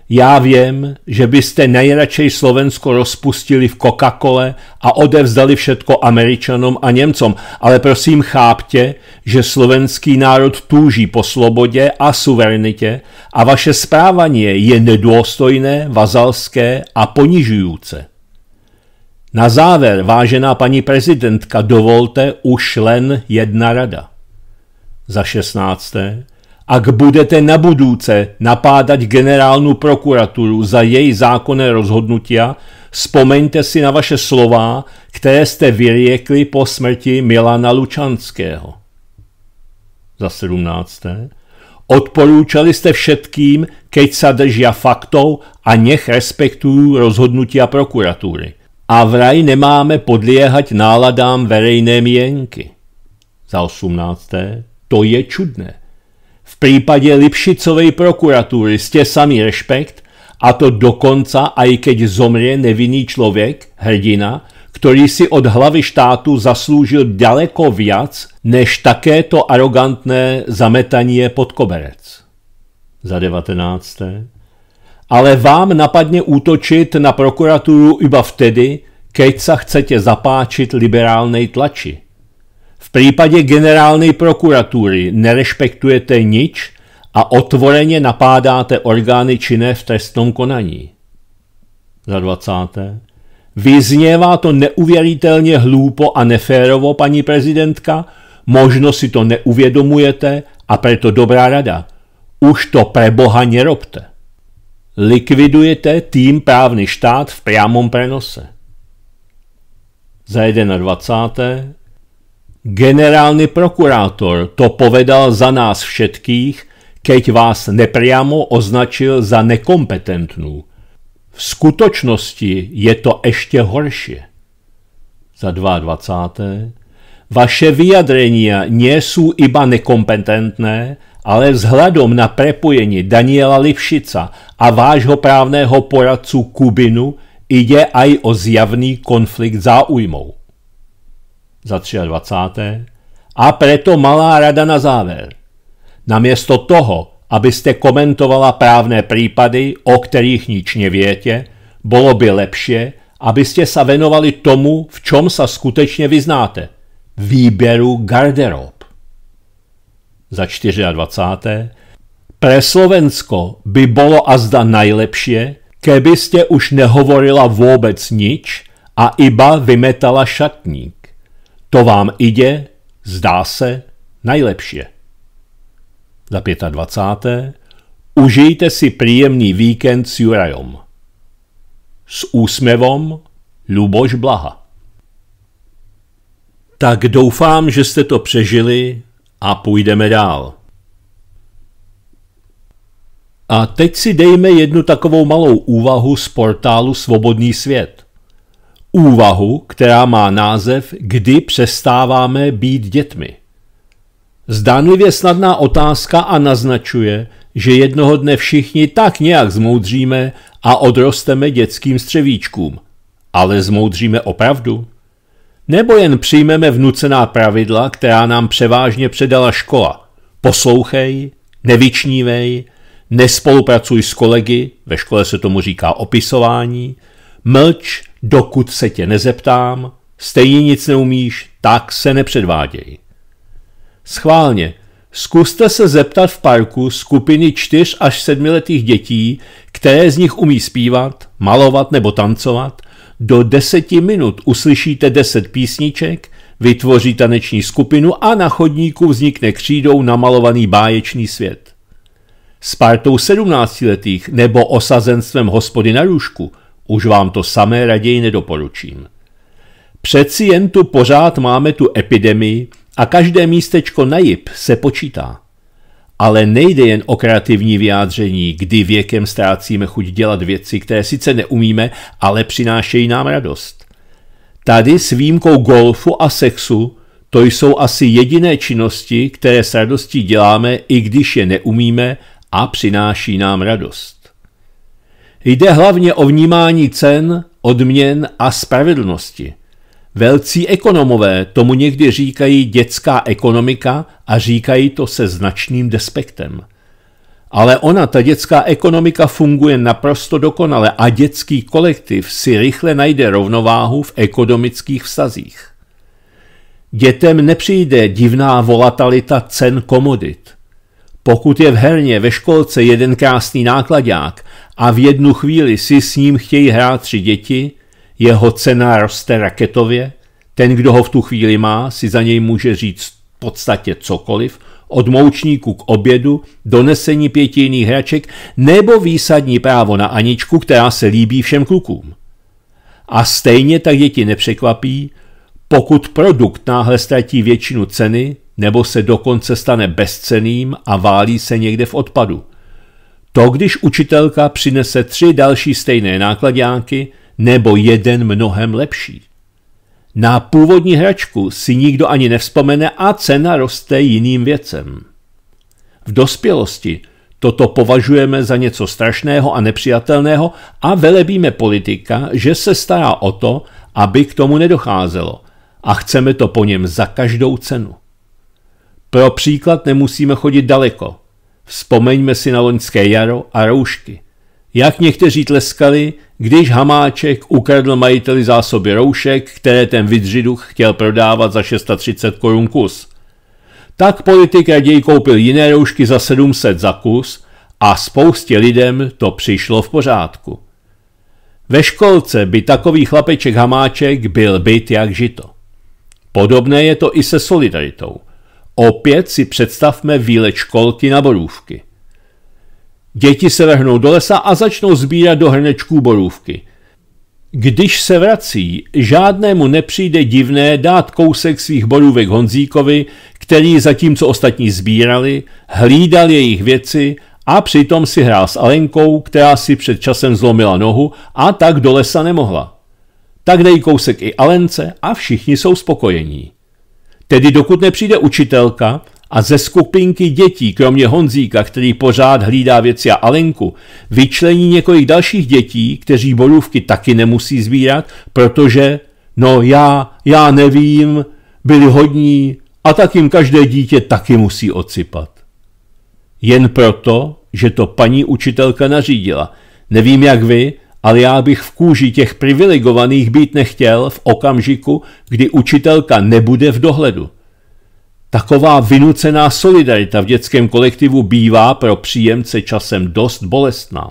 Já vím, že byste nejradšej Slovensko rozpustili v coca cole a odevzdali všetko Američanům a Němcom, ale prosím chápte, že slovenský národ túží po slobodě a suverenitě a vaše správanie je nedůstojné, vazalské a ponižujúce. Na závěr, vážená paní prezidentka, dovolte už len jedna rada. Za šestnácté, ak budete na budúce napádať generálnu prokuraturu za jej zákonné rozhodnutia, spomeňte si na vaše slova, které jste vyriekli po smrti Milana Lučanského. Za sedmnácté. Odporúčali ste všetkým, keď sa držia faktov a nech respektujú rozhodnutia prokuratúry. A vraj nemáme podliehať náladám verejné mienky. Za osmnácté. To je čudné v případě Lipšicovej prokuratury jste samý rešpekt, a to dokonca, aj keď zomrie nevinný člověk, hrdina, který si od hlavy štátu zasloužil daleko viac než takéto arogantné zametaní pod koberec. Za 19. Ale vám napadne útočit na prokuraturu iba vtedy, keď sa chcete zapáčit liberálnej tlači. V případě generální prokuratury nerespektujete nič a otvoreně napádáte orgány činné v trestnom konaní. Za 20. Vyzněvá to neuvěřitelně hlupo a neférovo, paní prezidentka, možno si to neuvědomujete a preto dobrá rada. Už to pre boha nerobte. Likvidujete tým právny štát v priamom prenose. Za 21. Generálny prokurátor to povedal za nás všetkých, keď vás nepriamo označil za nekompetentnú. V skutočnosti je to ešte horšie. Za 22. Vaše vyjadrenia nie sú iba nekompetentné, ale vzhľadom na prepojenie Daniela Livšica a vášho právneho poradcu Kubinu ide aj o zjavný konflikt záujmov za 23. A preto malá rada na záver. Namiesto toho, abyste komentovala právne prípady, o kterých nič neviete, bolo by lepšie, abyste sa venovali tomu, v čom sa skutečně vyznáte. Výběru garderob. Za 24. Pre Slovensko by bolo azda najlepšie, keby ste už nehovorila vôbec nič a iba vymetala šatník. To vám ide, zdá se, najlepšie. Za 25. Užijte si príjemný víkend s Jurajom. S úsměvom Luboš Blaha. Tak doufám, že jste to přežili a půjdeme dál. A teď si dejme jednu takovou malou úvahu z portálu Svobodný svět úvahu, která má název Kdy přestáváme být dětmi. Zdánlivě snadná otázka a naznačuje, že jednoho dne všichni tak nějak zmoudříme a odrosteme dětským střevíčkům. Ale zmoudříme opravdu? Nebo jen přijmeme vnucená pravidla, která nám převážně předala škola. Poslouchej, nevyčnívej, nespolupracuj s kolegy, ve škole se tomu říká opisování, mlč, Dokud se tě nezeptám, stejně nic neumíš, tak se nepředváděj. Schválně, zkuste se zeptat v parku skupiny čtyř až sedmiletých dětí, které z nich umí zpívat, malovat nebo tancovat. Do deseti minut uslyšíte deset písniček, vytvoří taneční skupinu a na chodníku vznikne křídou namalovaný báječný svět. S partou sedmnáctiletých nebo osazenstvem hospody na růžku – už vám to samé raději nedoporučím. Přeci jen tu pořád máme tu epidemii a každé místečko na jib se počítá. Ale nejde jen o kreativní vyjádření, kdy věkem ztrácíme chuť dělat věci, které sice neumíme, ale přinášejí nám radost. Tady s výjimkou golfu a sexu to jsou asi jediné činnosti, které s radostí děláme, i když je neumíme a přináší nám radost. Jde hlavně o vnímání cen, odměn a spravedlnosti. Velcí ekonomové tomu někdy říkají dětská ekonomika a říkají to se značným despektem. Ale ona, ta dětská ekonomika, funguje naprosto dokonale a dětský kolektiv si rychle najde rovnováhu v ekonomických vztazích. Dětem nepřijde divná volatilita cen komodit. Pokud je v herně ve školce jeden krásný nákladák a v jednu chvíli si s ním chtějí hrát tři děti, jeho cena roste raketově, ten, kdo ho v tu chvíli má, si za něj může říct v podstatě cokoliv, od moučníku k obědu, donesení pěti jiných hraček nebo výsadní právo na Aničku, která se líbí všem klukům. A stejně tak děti nepřekvapí, pokud produkt náhle ztratí většinu ceny nebo se dokonce stane bezceným a válí se někde v odpadu – to, když učitelka přinese tři další stejné nákladňáky nebo jeden mnohem lepší. Na původní hračku si nikdo ani nevzpomene a cena roste jiným věcem. V dospělosti toto považujeme za něco strašného a nepřijatelného a velebíme politika, že se stará o to, aby k tomu nedocházelo a chceme to po něm za každou cenu. Pro příklad nemusíme chodit daleko – Vzpomeňme si na loňské jaro a roušky. Jak někteří tleskali, když Hamáček ukradl majiteli zásoby roušek, které ten vidřiduch chtěl prodávat za 630 korun kus. Tak politik raději koupil jiné roušky za 700 za kus a spoustě lidem to přišlo v pořádku. Ve školce by takový chlapeček Hamáček byl byt jak žito. Podobné je to i se solidaritou. Opět si představme výlet školky na borůvky. Děti se vrhnou do lesa a začnou sbírat do hrnečků borůvky. Když se vrací, žádnému nepřijde divné dát kousek svých borůvek Honzíkovi, který zatímco ostatní sbírali, hlídal jejich věci a přitom si hrál s Alenkou, která si před časem zlomila nohu a tak do lesa nemohla. Tak dej kousek i Alence a všichni jsou spokojení. Tedy dokud nepřijde učitelka a ze skupinky dětí, kromě Honzíka, který pořád hlídá věci a Alenku, vyčlení několik dalších dětí, kteří borůvky taky nemusí sbírat, protože, no já, já nevím, byli hodní a tak jim každé dítě taky musí odsypat. Jen proto, že to paní učitelka nařídila. Nevím jak vy, ale já bych v kůži těch privilegovaných být nechtěl v okamžiku, kdy učitelka nebude v dohledu. Taková vynucená solidarita v dětském kolektivu bývá pro příjemce časem dost bolestná.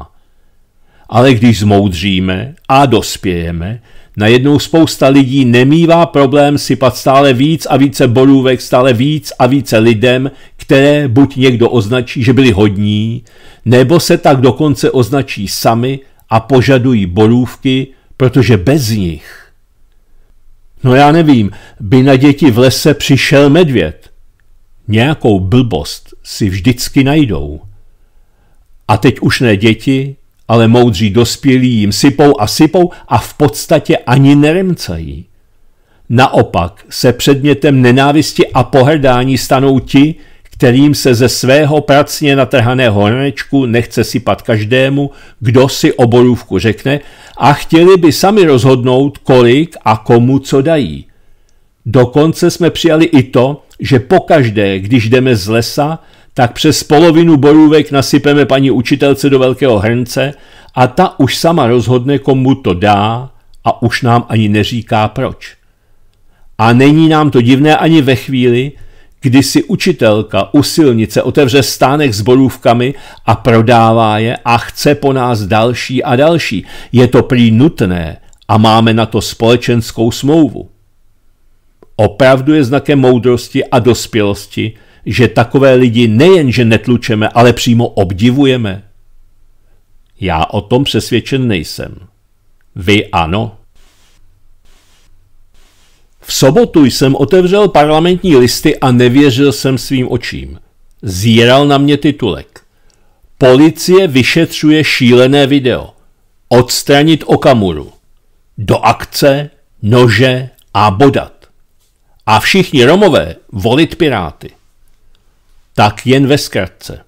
Ale když zmoudříme a dospějeme, najednou spousta lidí nemývá problém sypat stále víc a více borůvek, stále víc a více lidem, které buď někdo označí, že byli hodní, nebo se tak dokonce označí sami a požadují borůvky, protože bez nich. No já nevím, by na děti v lese přišel medvěd. Nějakou blbost si vždycky najdou. A teď už ne děti, ale moudří dospělí jim sypou a sypou a v podstatě ani neremcají. Naopak se předmětem nenávisti a pohrdání stanou ti, kterým se ze svého pracně natrhaného ranečku nechce sypat každému, kdo si oborůvku řekne a chtěli by sami rozhodnout, kolik a komu co dají. Dokonce jsme přijali i to, že pokaždé, když jdeme z lesa, tak přes polovinu borůvek nasypeme paní učitelce do velkého hrnce a ta už sama rozhodne, komu to dá a už nám ani neříká proč. A není nám to divné ani ve chvíli, kdy si učitelka u silnice otevře stánek s borůvkami a prodává je a chce po nás další a další. Je to prý nutné a máme na to společenskou smlouvu. Opravdu je znakem moudrosti a dospělosti, že takové lidi nejenže netlučeme, ale přímo obdivujeme. Já o tom přesvědčen nejsem. Vy ano. V sobotu jsem otevřel parlamentní listy a nevěřil jsem svým očím. Zíral na mě titulek. Policie vyšetřuje šílené video. Odstranit Okamuru. Do akce, nože a bodat. A všichni Romové volit Piráty. Tak jen ve zkratce.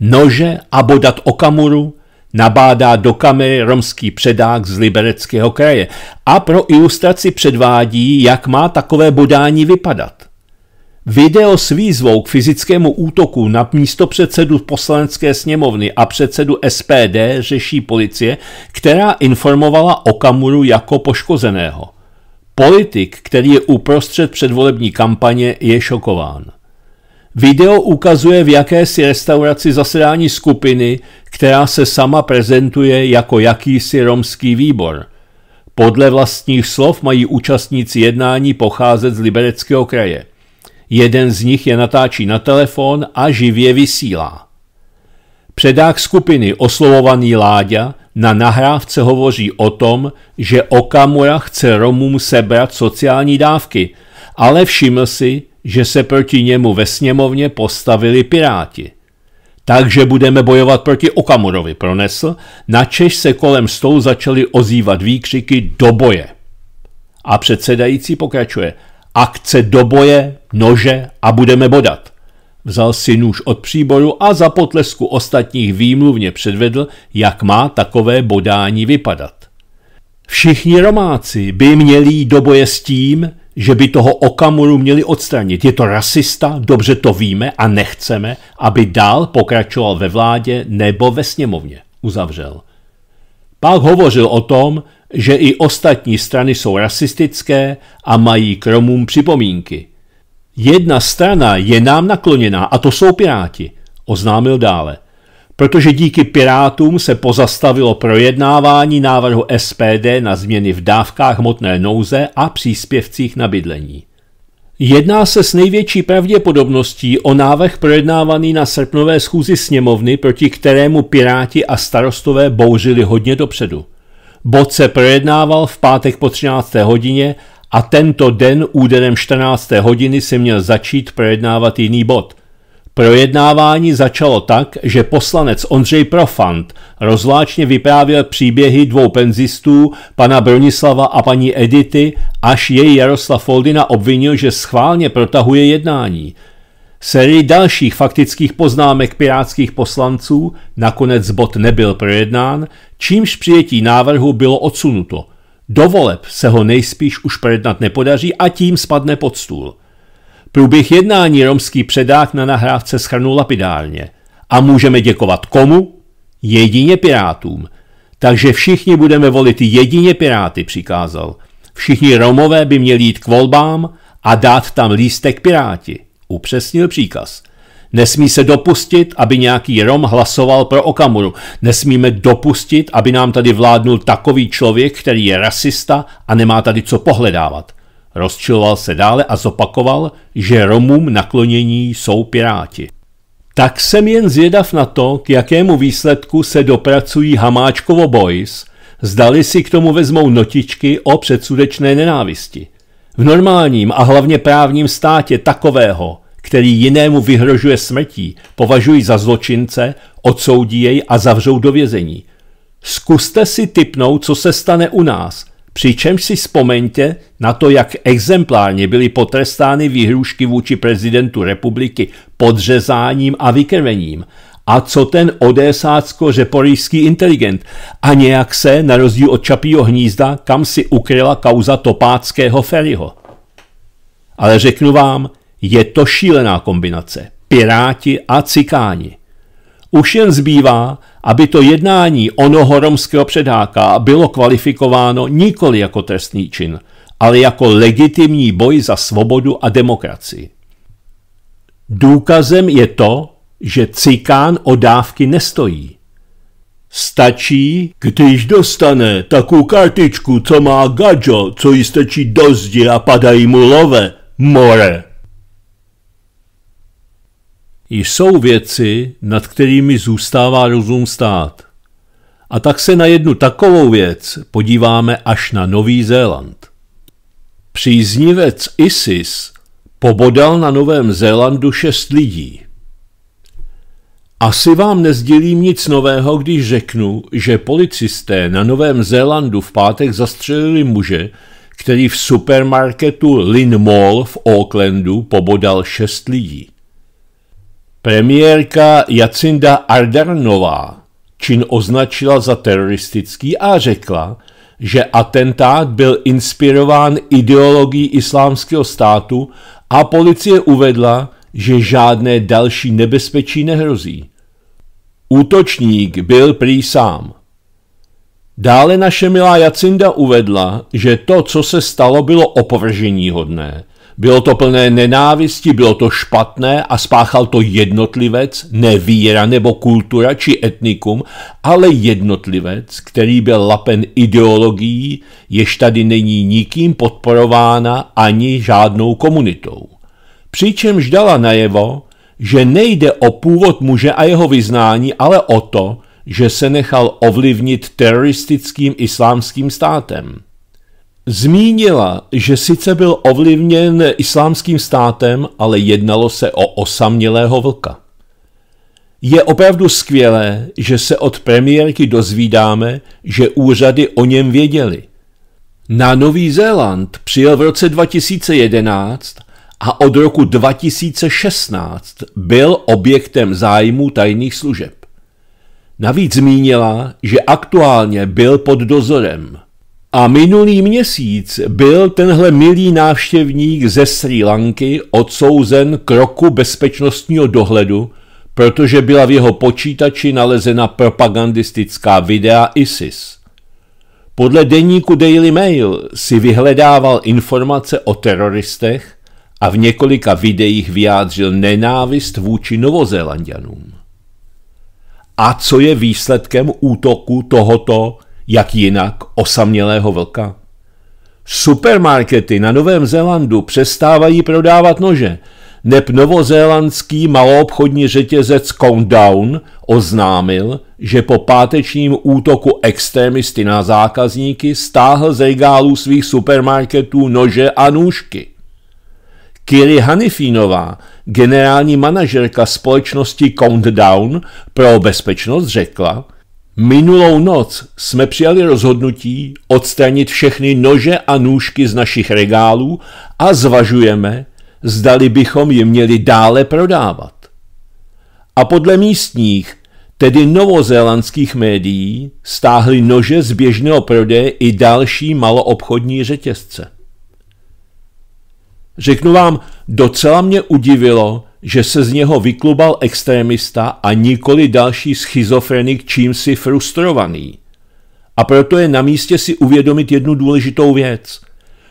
Nože a bodat Okamuru nabádá do kamery romský předák z libereckého kraje a pro ilustraci předvádí, jak má takové bodání vypadat. Video s výzvou k fyzickému útoku na místo předsedu poslanecké sněmovny a předsedu SPD řeší policie, která informovala o kamuru jako poškozeného. Politik, který je uprostřed předvolební kampaně, je šokován. Video ukazuje v jakési restauraci zasedání skupiny, která se sama prezentuje jako jakýsi romský výbor. Podle vlastních slov mají účastníci jednání pocházet z libereckého kraje. Jeden z nich je natáčí na telefon a živě vysílá. Předák skupiny oslovovaný Láďa na nahrávce hovoří o tom, že Okamura chce Romům sebrat sociální dávky, ale všiml si, že se proti němu ve sněmovně postavili piráti. Takže budeme bojovat proti Okamurovi, pronesl, načež se kolem stolu začaly ozývat výkřiky do boje. A předsedající pokračuje, akce do boje, nože a budeme bodat. Vzal si nůž od příboru a za potlesku ostatních výmluvně předvedl, jak má takové bodání vypadat. Všichni Romáci by měli jít do boje s tím, že by toho Okamuru měli odstranit. Je to rasista, dobře to víme a nechceme, aby dál pokračoval ve vládě nebo ve sněmovně, uzavřel. Pak hovořil o tom, že i ostatní strany jsou rasistické a mají kromům připomínky. Jedna strana je nám nakloněná a to jsou Piráti, oznámil dále – protože díky Pirátům se pozastavilo projednávání návrhu SPD na změny v dávkách hmotné nouze a příspěvcích na bydlení. Jedná se s největší pravděpodobností o návrh projednávaný na srpnové schůzi sněmovny, proti kterému Piráti a starostové bouřili hodně dopředu. Bod se projednával v pátek po 13. hodině a tento den úderem 14. hodiny se měl začít projednávat jiný bod – Projednávání začalo tak, že poslanec Ondřej Profant rozláčně vyprávěl příběhy dvou penzistů, pana Bronislava a paní Edity, až jej Jaroslav Foldina obvinil, že schválně protahuje jednání. Sérii dalších faktických poznámek pirátských poslanců nakonec bod nebyl projednán, čímž přijetí návrhu bylo odsunuto. Dovoleb se ho nejspíš už projednat nepodaří a tím spadne pod stůl. Průběh jednání romský předák na nahrávce schrnul lapidárně. A můžeme děkovat komu? Jedině Pirátům. Takže všichni budeme volit jedině Piráty, přikázal. Všichni Romové by měli jít k volbám a dát tam lístek Piráti, upřesnil příkaz. Nesmí se dopustit, aby nějaký Rom hlasoval pro Okamuru. Nesmíme dopustit, aby nám tady vládnul takový člověk, který je rasista a nemá tady co pohledávat. Rozčiloval se dále a zopakoval, že Romům naklonění jsou piráti. Tak jsem jen zvědav na to, k jakému výsledku se dopracují Hamáčkovo boys, zdali si k tomu vezmou notičky o předsudečné nenávisti. V normálním a hlavně právním státě takového, který jinému vyhrožuje smrtí, považují za zločince, odsoudí jej a zavřou do vězení. Zkuste si typnout, co se stane u nás, Přičemž si vzpomeňte na to, jak exemplárně byly potrestány výhrušky vůči prezidentu republiky podřezáním a vykrvením. A co ten odésácko-řeporijský inteligent? A nějak se, na rozdíl od Čapího hnízda, kam si ukryla kauza topáckého Ferryho. Ale řeknu vám, je to šílená kombinace. Piráti a cikáni. Už jen zbývá, aby to jednání onoho romského předáka bylo kvalifikováno nikoli jako trestný čin, ale jako legitimní boj za svobodu a demokracii. Důkazem je to, že cikán o dávky nestojí. Stačí, když dostane takou kartičku, co má gadžo, co jí stačí do zdi a padají mu love, more. Jsou věci, nad kterými zůstává rozum stát. A tak se na jednu takovou věc podíváme až na Nový Zéland. Příznivec ISIS pobodal na Novém Zélandu šest lidí. Asi vám nezdělím nic nového, když řeknu, že policisté na Novém Zélandu v pátek zastřelili muže, který v supermarketu Lynn Mall v Aucklandu pobodal šest lidí. Premiérka Jacinda Ardernová čin označila za teroristický a řekla, že atentát byl inspirován ideologií islámského státu a policie uvedla, že žádné další nebezpečí nehrozí. Útočník byl prý sám. Dále naše milá Jacinda uvedla, že to, co se stalo, bylo opovržení hodné. Bylo to plné nenávisti, bylo to špatné a spáchal to jednotlivec, ne víra nebo kultura či etnikum, ale jednotlivec, který byl lapen ideologií, jež tady není nikým podporována ani žádnou komunitou. Přičemž dala najevo, že nejde o původ muže a jeho vyznání, ale o to, že se nechal ovlivnit teroristickým islámským státem. Zmínila, že sice byl ovlivněn islámským státem, ale jednalo se o osamělého vlka. Je opravdu skvělé, že se od premiérky dozvídáme, že úřady o něm věděli. Na Nový Zéland přijel v roce 2011 a od roku 2016 byl objektem zájmu tajných služeb. Navíc zmínila, že aktuálně byl pod dozorem – a minulý měsíc byl tenhle milý návštěvník ze Sri Lanky odsouzen k roku bezpečnostního dohledu, protože byla v jeho počítači nalezena propagandistická videa ISIS. Podle deníku Daily Mail si vyhledával informace o teroristech a v několika videích vyjádřil nenávist vůči Novozélandianům. A co je výsledkem útoku tohoto jak jinak osamělého vlka. Supermarkety na Novém Zélandu přestávají prodávat nože, neb novozélandský maloobchodní řetězec Countdown oznámil, že po pátečním útoku extremisty na zákazníky stáhl z regálů svých supermarketů nože a nůžky. Kiri Hanifínová, generální manažerka společnosti Countdown pro bezpečnost, řekla – Minulou noc jsme přijali rozhodnutí odstranit všechny nože a nůžky z našich regálů a zvažujeme, zdali bychom je měli dále prodávat. A podle místních, tedy novozélandských médií, stáhly nože z běžného prodeje i další maloobchodní řetězce. Řeknu vám, docela mě udivilo, že se z něho vyklubal extremista a nikoli další schizofrenik čímsi frustrovaný. A proto je na místě si uvědomit jednu důležitou věc.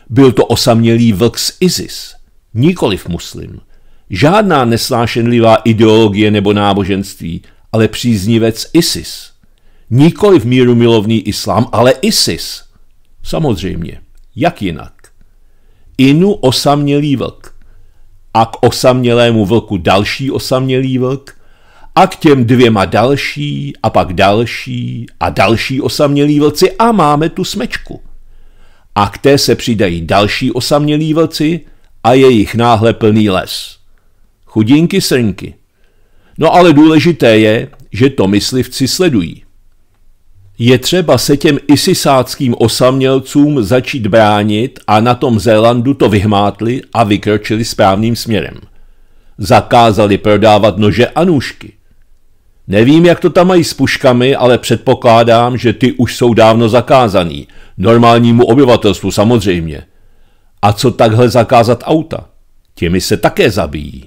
Byl to osamělý vlk z ISIS, nikoliv muslim. Žádná neslášenlivá ideologie nebo náboženství, ale příznivec ISIS. Nikoliv míru milovný islám, ale ISIS. Samozřejmě, jak jinak? Inu osamělý vlk. A k osamělému vlku další osamělý vlk. A k těm dvěma další, a pak další, a další osamělí vlci a máme tu smečku. A k té se přidají další osamělí vlci a je náhle plný les. Chudinky srnky. No ale důležité je, že to myslivci sledují je třeba se těm isisáckým osamělcům začít bránit a na tom Zélandu to vyhmátli a vykročili správným směrem. Zakázali prodávat nože a nůžky. Nevím, jak to tam mají s puškami, ale předpokládám, že ty už jsou dávno zakázaný. Normálnímu obyvatelstvu samozřejmě. A co takhle zakázat auta? Těmi se také zabíjí.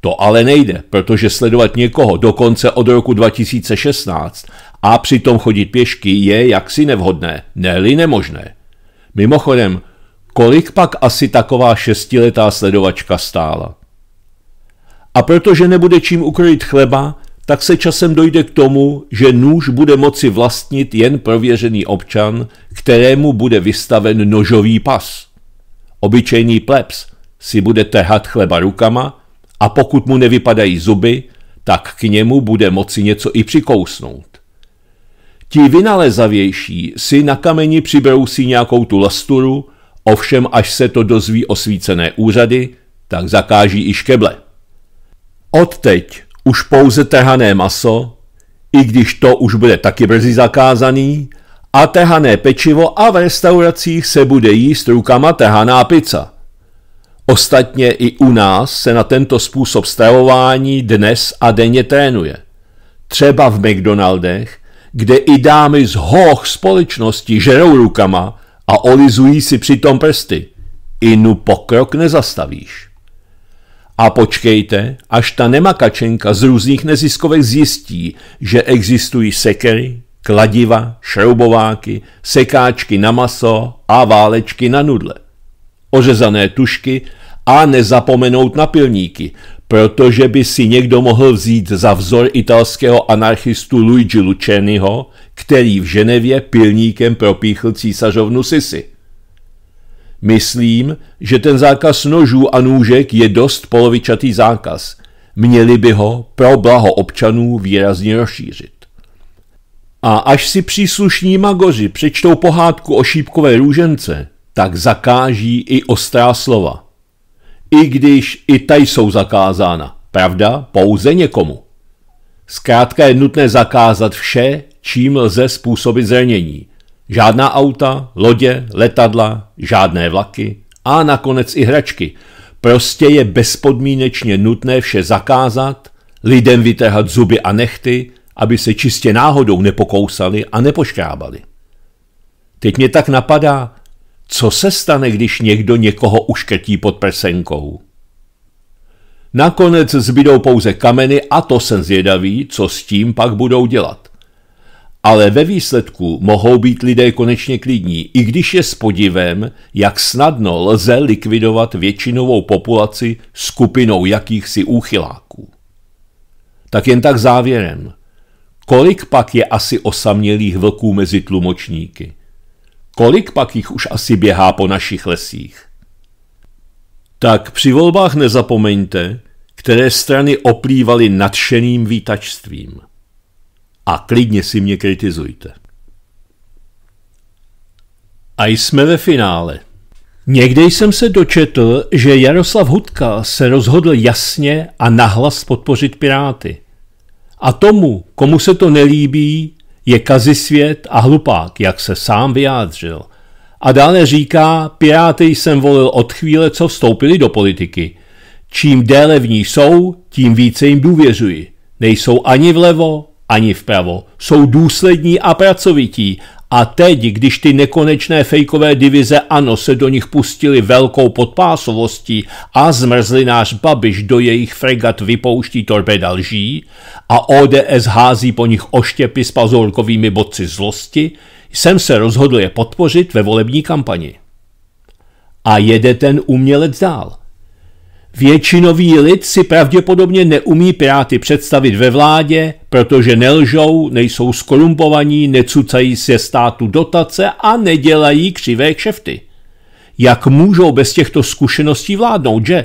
To ale nejde, protože sledovat někoho dokonce od roku 2016 a přitom chodit pěšky je jaksi nevhodné, ne-li nemožné. Mimochodem, kolik pak asi taková šestiletá sledovačka stála? A protože nebude čím ukrojit chleba, tak se časem dojde k tomu, že nůž bude moci vlastnit jen prověřený občan, kterému bude vystaven nožový pas. Obyčejný plebs si bude trhat chleba rukama a pokud mu nevypadají zuby, tak k němu bude moci něco i přikousnout. Ti vynalezavější si na kameni přibrousí nějakou tu lasturu, ovšem až se to dozví osvícené úřady, tak zakáží i škeble. Odteď už pouze trhané maso, i když to už bude taky brzy zakázaný, a trhané pečivo a v restauracích se bude jíst rukama trhaná pizza. Ostatně i u nás se na tento způsob stravování dnes a denně trénuje. Třeba v McDonaldech kde i dámy z hoch společnosti žerou rukama a olizují si přitom prsty. Inu pokrok nezastavíš. A počkejte, až ta nemakačenka z různých neziskovek zjistí, že existují sekery, kladiva, šroubováky, sekáčky na maso a válečky na nudle. Ořezané tušky a nezapomenout na pilníky, protože by si někdo mohl vzít za vzor italského anarchistu Luigi Luceniho, který v Ženevě pilníkem propíchl císařovnu Sisi. Myslím, že ten zákaz nožů a nůžek je dost polovičatý zákaz. Měli by ho pro blaho občanů výrazně rozšířit. A až si příslušní magoři přečtou pohádku o šípkové růžence, tak zakáží i ostrá slova – i když i ta jsou zakázána. Pravda? Pouze někomu. Zkrátka je nutné zakázat vše, čím lze způsobit zranění. Žádná auta, lodě, letadla, žádné vlaky a nakonec i hračky. Prostě je bezpodmínečně nutné vše zakázat, lidem vytrhat zuby a nechty, aby se čistě náhodou nepokousali a nepoškrábali. Teď mě tak napadá, co se stane, když někdo někoho uškrtí pod prsenkou? Nakonec zbydou pouze kameny a to jsem zvědavý, co s tím pak budou dělat. Ale ve výsledku mohou být lidé konečně klidní, i když je s podivem, jak snadno lze likvidovat většinovou populaci skupinou jakýchsi úchyláků. Tak jen tak závěrem. Kolik pak je asi osamělých vlků mezi tlumočníky? Kolik pak jich už asi běhá po našich lesích? Tak při volbách nezapomeňte, které strany oplývaly nadšeným výtačstvím. A klidně si mě kritizujte. A jsme ve finále. Někde jsem se dočetl, že Jaroslav Hudka se rozhodl jasně a nahlas podpořit Piráty. A tomu, komu se to nelíbí, je kazisvět a hlupák, jak se sám vyjádřil. A dále říká, Piráty jsem volil od chvíle, co vstoupili do politiky. Čím déle v ní jsou, tím více jim důvěřuji. Nejsou ani vlevo, ani vpravo. Jsou důslední a pracovití a teď, když ty nekonečné fejkové divize ANO se do nich pustili velkou podpásovostí a zmrzlinář Babiš do jejich fregat vypouští torpeda lží a ODS hází po nich oštěpy s pazourkovými bodci zlosti, jsem se rozhodl je podpořit ve volební kampani. A jede ten umělec dál – Většinový lid si pravděpodobně neumí piráty představit ve vládě, protože nelžou, nejsou skorumpovaní, necucají se státu dotace a nedělají křivé kšefty. Jak můžou bez těchto zkušeností vládnout, že?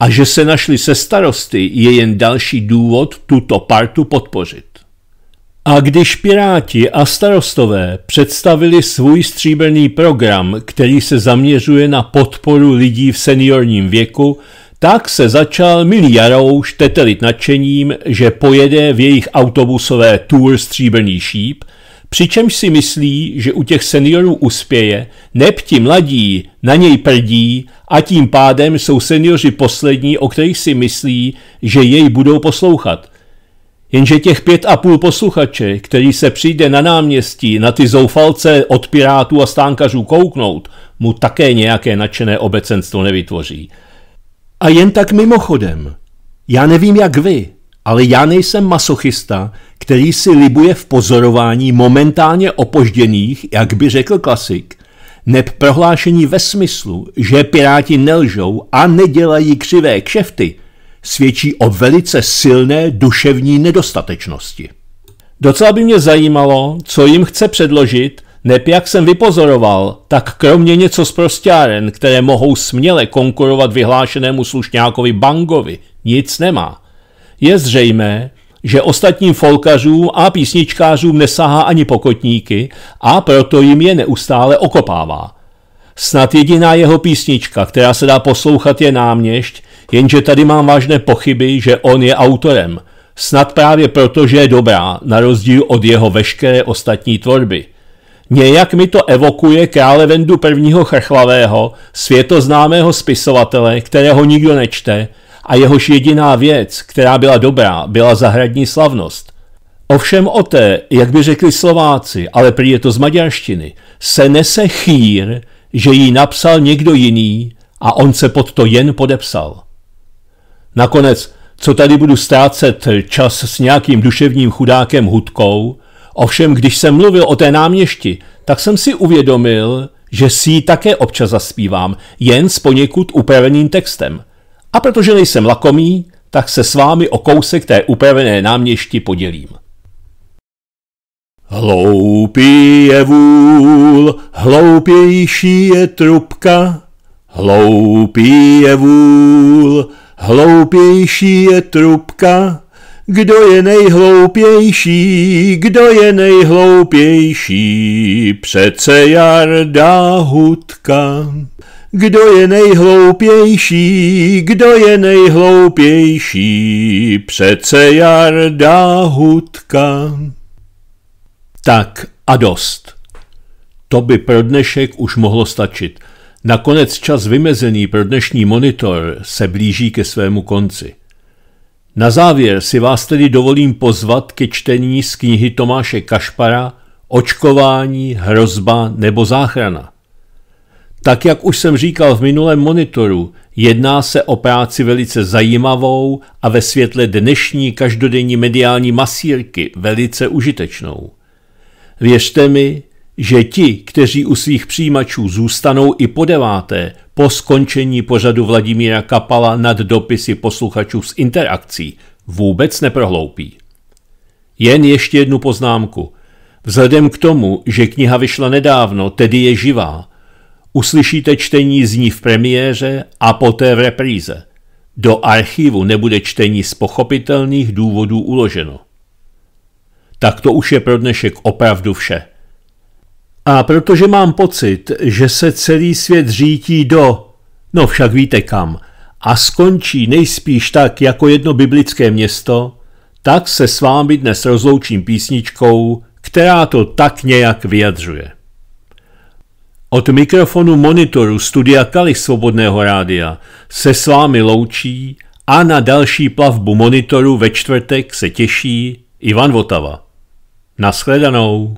A že se našli se starosty, je jen další důvod tuto partu podpořit. A když Piráti a starostové představili svůj stříbrný program, který se zaměřuje na podporu lidí v seniorním věku, tak se začal milý Jarouš tetelit nadšením, že pojede v jejich autobusové tour Stříbrný šíp, přičemž si myslí, že u těch seniorů uspěje, neb ti mladí na něj prdí a tím pádem jsou seniori poslední, o kterých si myslí, že jej budou poslouchat – Jenže těch pět a půl posluchače, který se přijde na náměstí na ty zoufalce od pirátů a stánkařů kouknout, mu také nějaké nadšené obecenstvo nevytvoří. A jen tak mimochodem, já nevím jak vy, ale já nejsem masochista, který si libuje v pozorování momentálně opožděných, jak by řekl klasik, neb prohlášení ve smyslu, že piráti nelžou a nedělají křivé kšefty – svědčí o velice silné duševní nedostatečnosti. Docela by mě zajímalo, co jim chce předložit, neb jak jsem vypozoroval, tak kromě něco z prostěren, které mohou směle konkurovat vyhlášenému slušňákovi Bangovi, nic nemá. Je zřejmé, že ostatním folkařům a písničkářům nesahá ani pokotníky a proto jim je neustále okopává. Snad jediná jeho písnička, která se dá poslouchat, je náměšť, Jenže tady mám vážné pochyby, že on je autorem. Snad právě proto, že je dobrá, na rozdíl od jeho veškeré ostatní tvorby. Nějak mi to evokuje krále Vendu prvního chrchlavého, světoznámého spisovatele, kterého nikdo nečte, a jehož jediná věc, která byla dobrá, byla zahradní slavnost. Ovšem o té, jak by řekli Slováci, ale prý je to z maďarštiny, se nese chýr, že ji napsal někdo jiný a on se pod to jen podepsal. Nakonec, co tady budu ztrácet čas s nějakým duševním chudákem hudkou, ovšem když jsem mluvil o té náměšti, tak jsem si uvědomil, že si ji také občas zaspívám, jen s poněkud upraveným textem. A protože nejsem lakomý, tak se s vámi o kousek té upravené náměšti podělím. Hloupý je vůl, hloupější je trubka, hloupý je vůl, Hloupější je trubka, kdo je nejhloupější, kdo je nejhloupější, přece Jarda Hutka. Kdo je nejhloupější, kdo je nejhloupější, přece Jarda Hutka. Tak a dost. To by pro dnešek už mohlo stačit. Nakonec čas vymezený pro dnešní monitor se blíží ke svému konci. Na závěr si vás tedy dovolím pozvat ke čtení z knihy Tomáše Kašpara Očkování, hrozba nebo záchrana. Tak jak už jsem říkal v minulém monitoru, jedná se o práci velice zajímavou a ve světle dnešní každodenní mediální masírky velice užitečnou. Věřte mi, že ti, kteří u svých přijímačů zůstanou i po deváté, po skončení pořadu Vladimíra Kapala nad dopisy posluchačů s interakcí, vůbec neprohloupí. Jen ještě jednu poznámku. Vzhledem k tomu, že kniha vyšla nedávno, tedy je živá, uslyšíte čtení z ní v premiéře a poté v repríze. Do archivu nebude čtení z pochopitelných důvodů uloženo. Tak to už je pro dnešek opravdu vše. A protože mám pocit, že se celý svět řítí do, no však víte kam, a skončí nejspíš tak jako jedno biblické město, tak se s vámi dnes rozloučím písničkou, která to tak nějak vyjadřuje. Od mikrofonu monitoru studia Kali Svobodného rádia se s vámi loučí a na další plavbu monitoru ve čtvrtek se těší Ivan Votava. Naschledanou.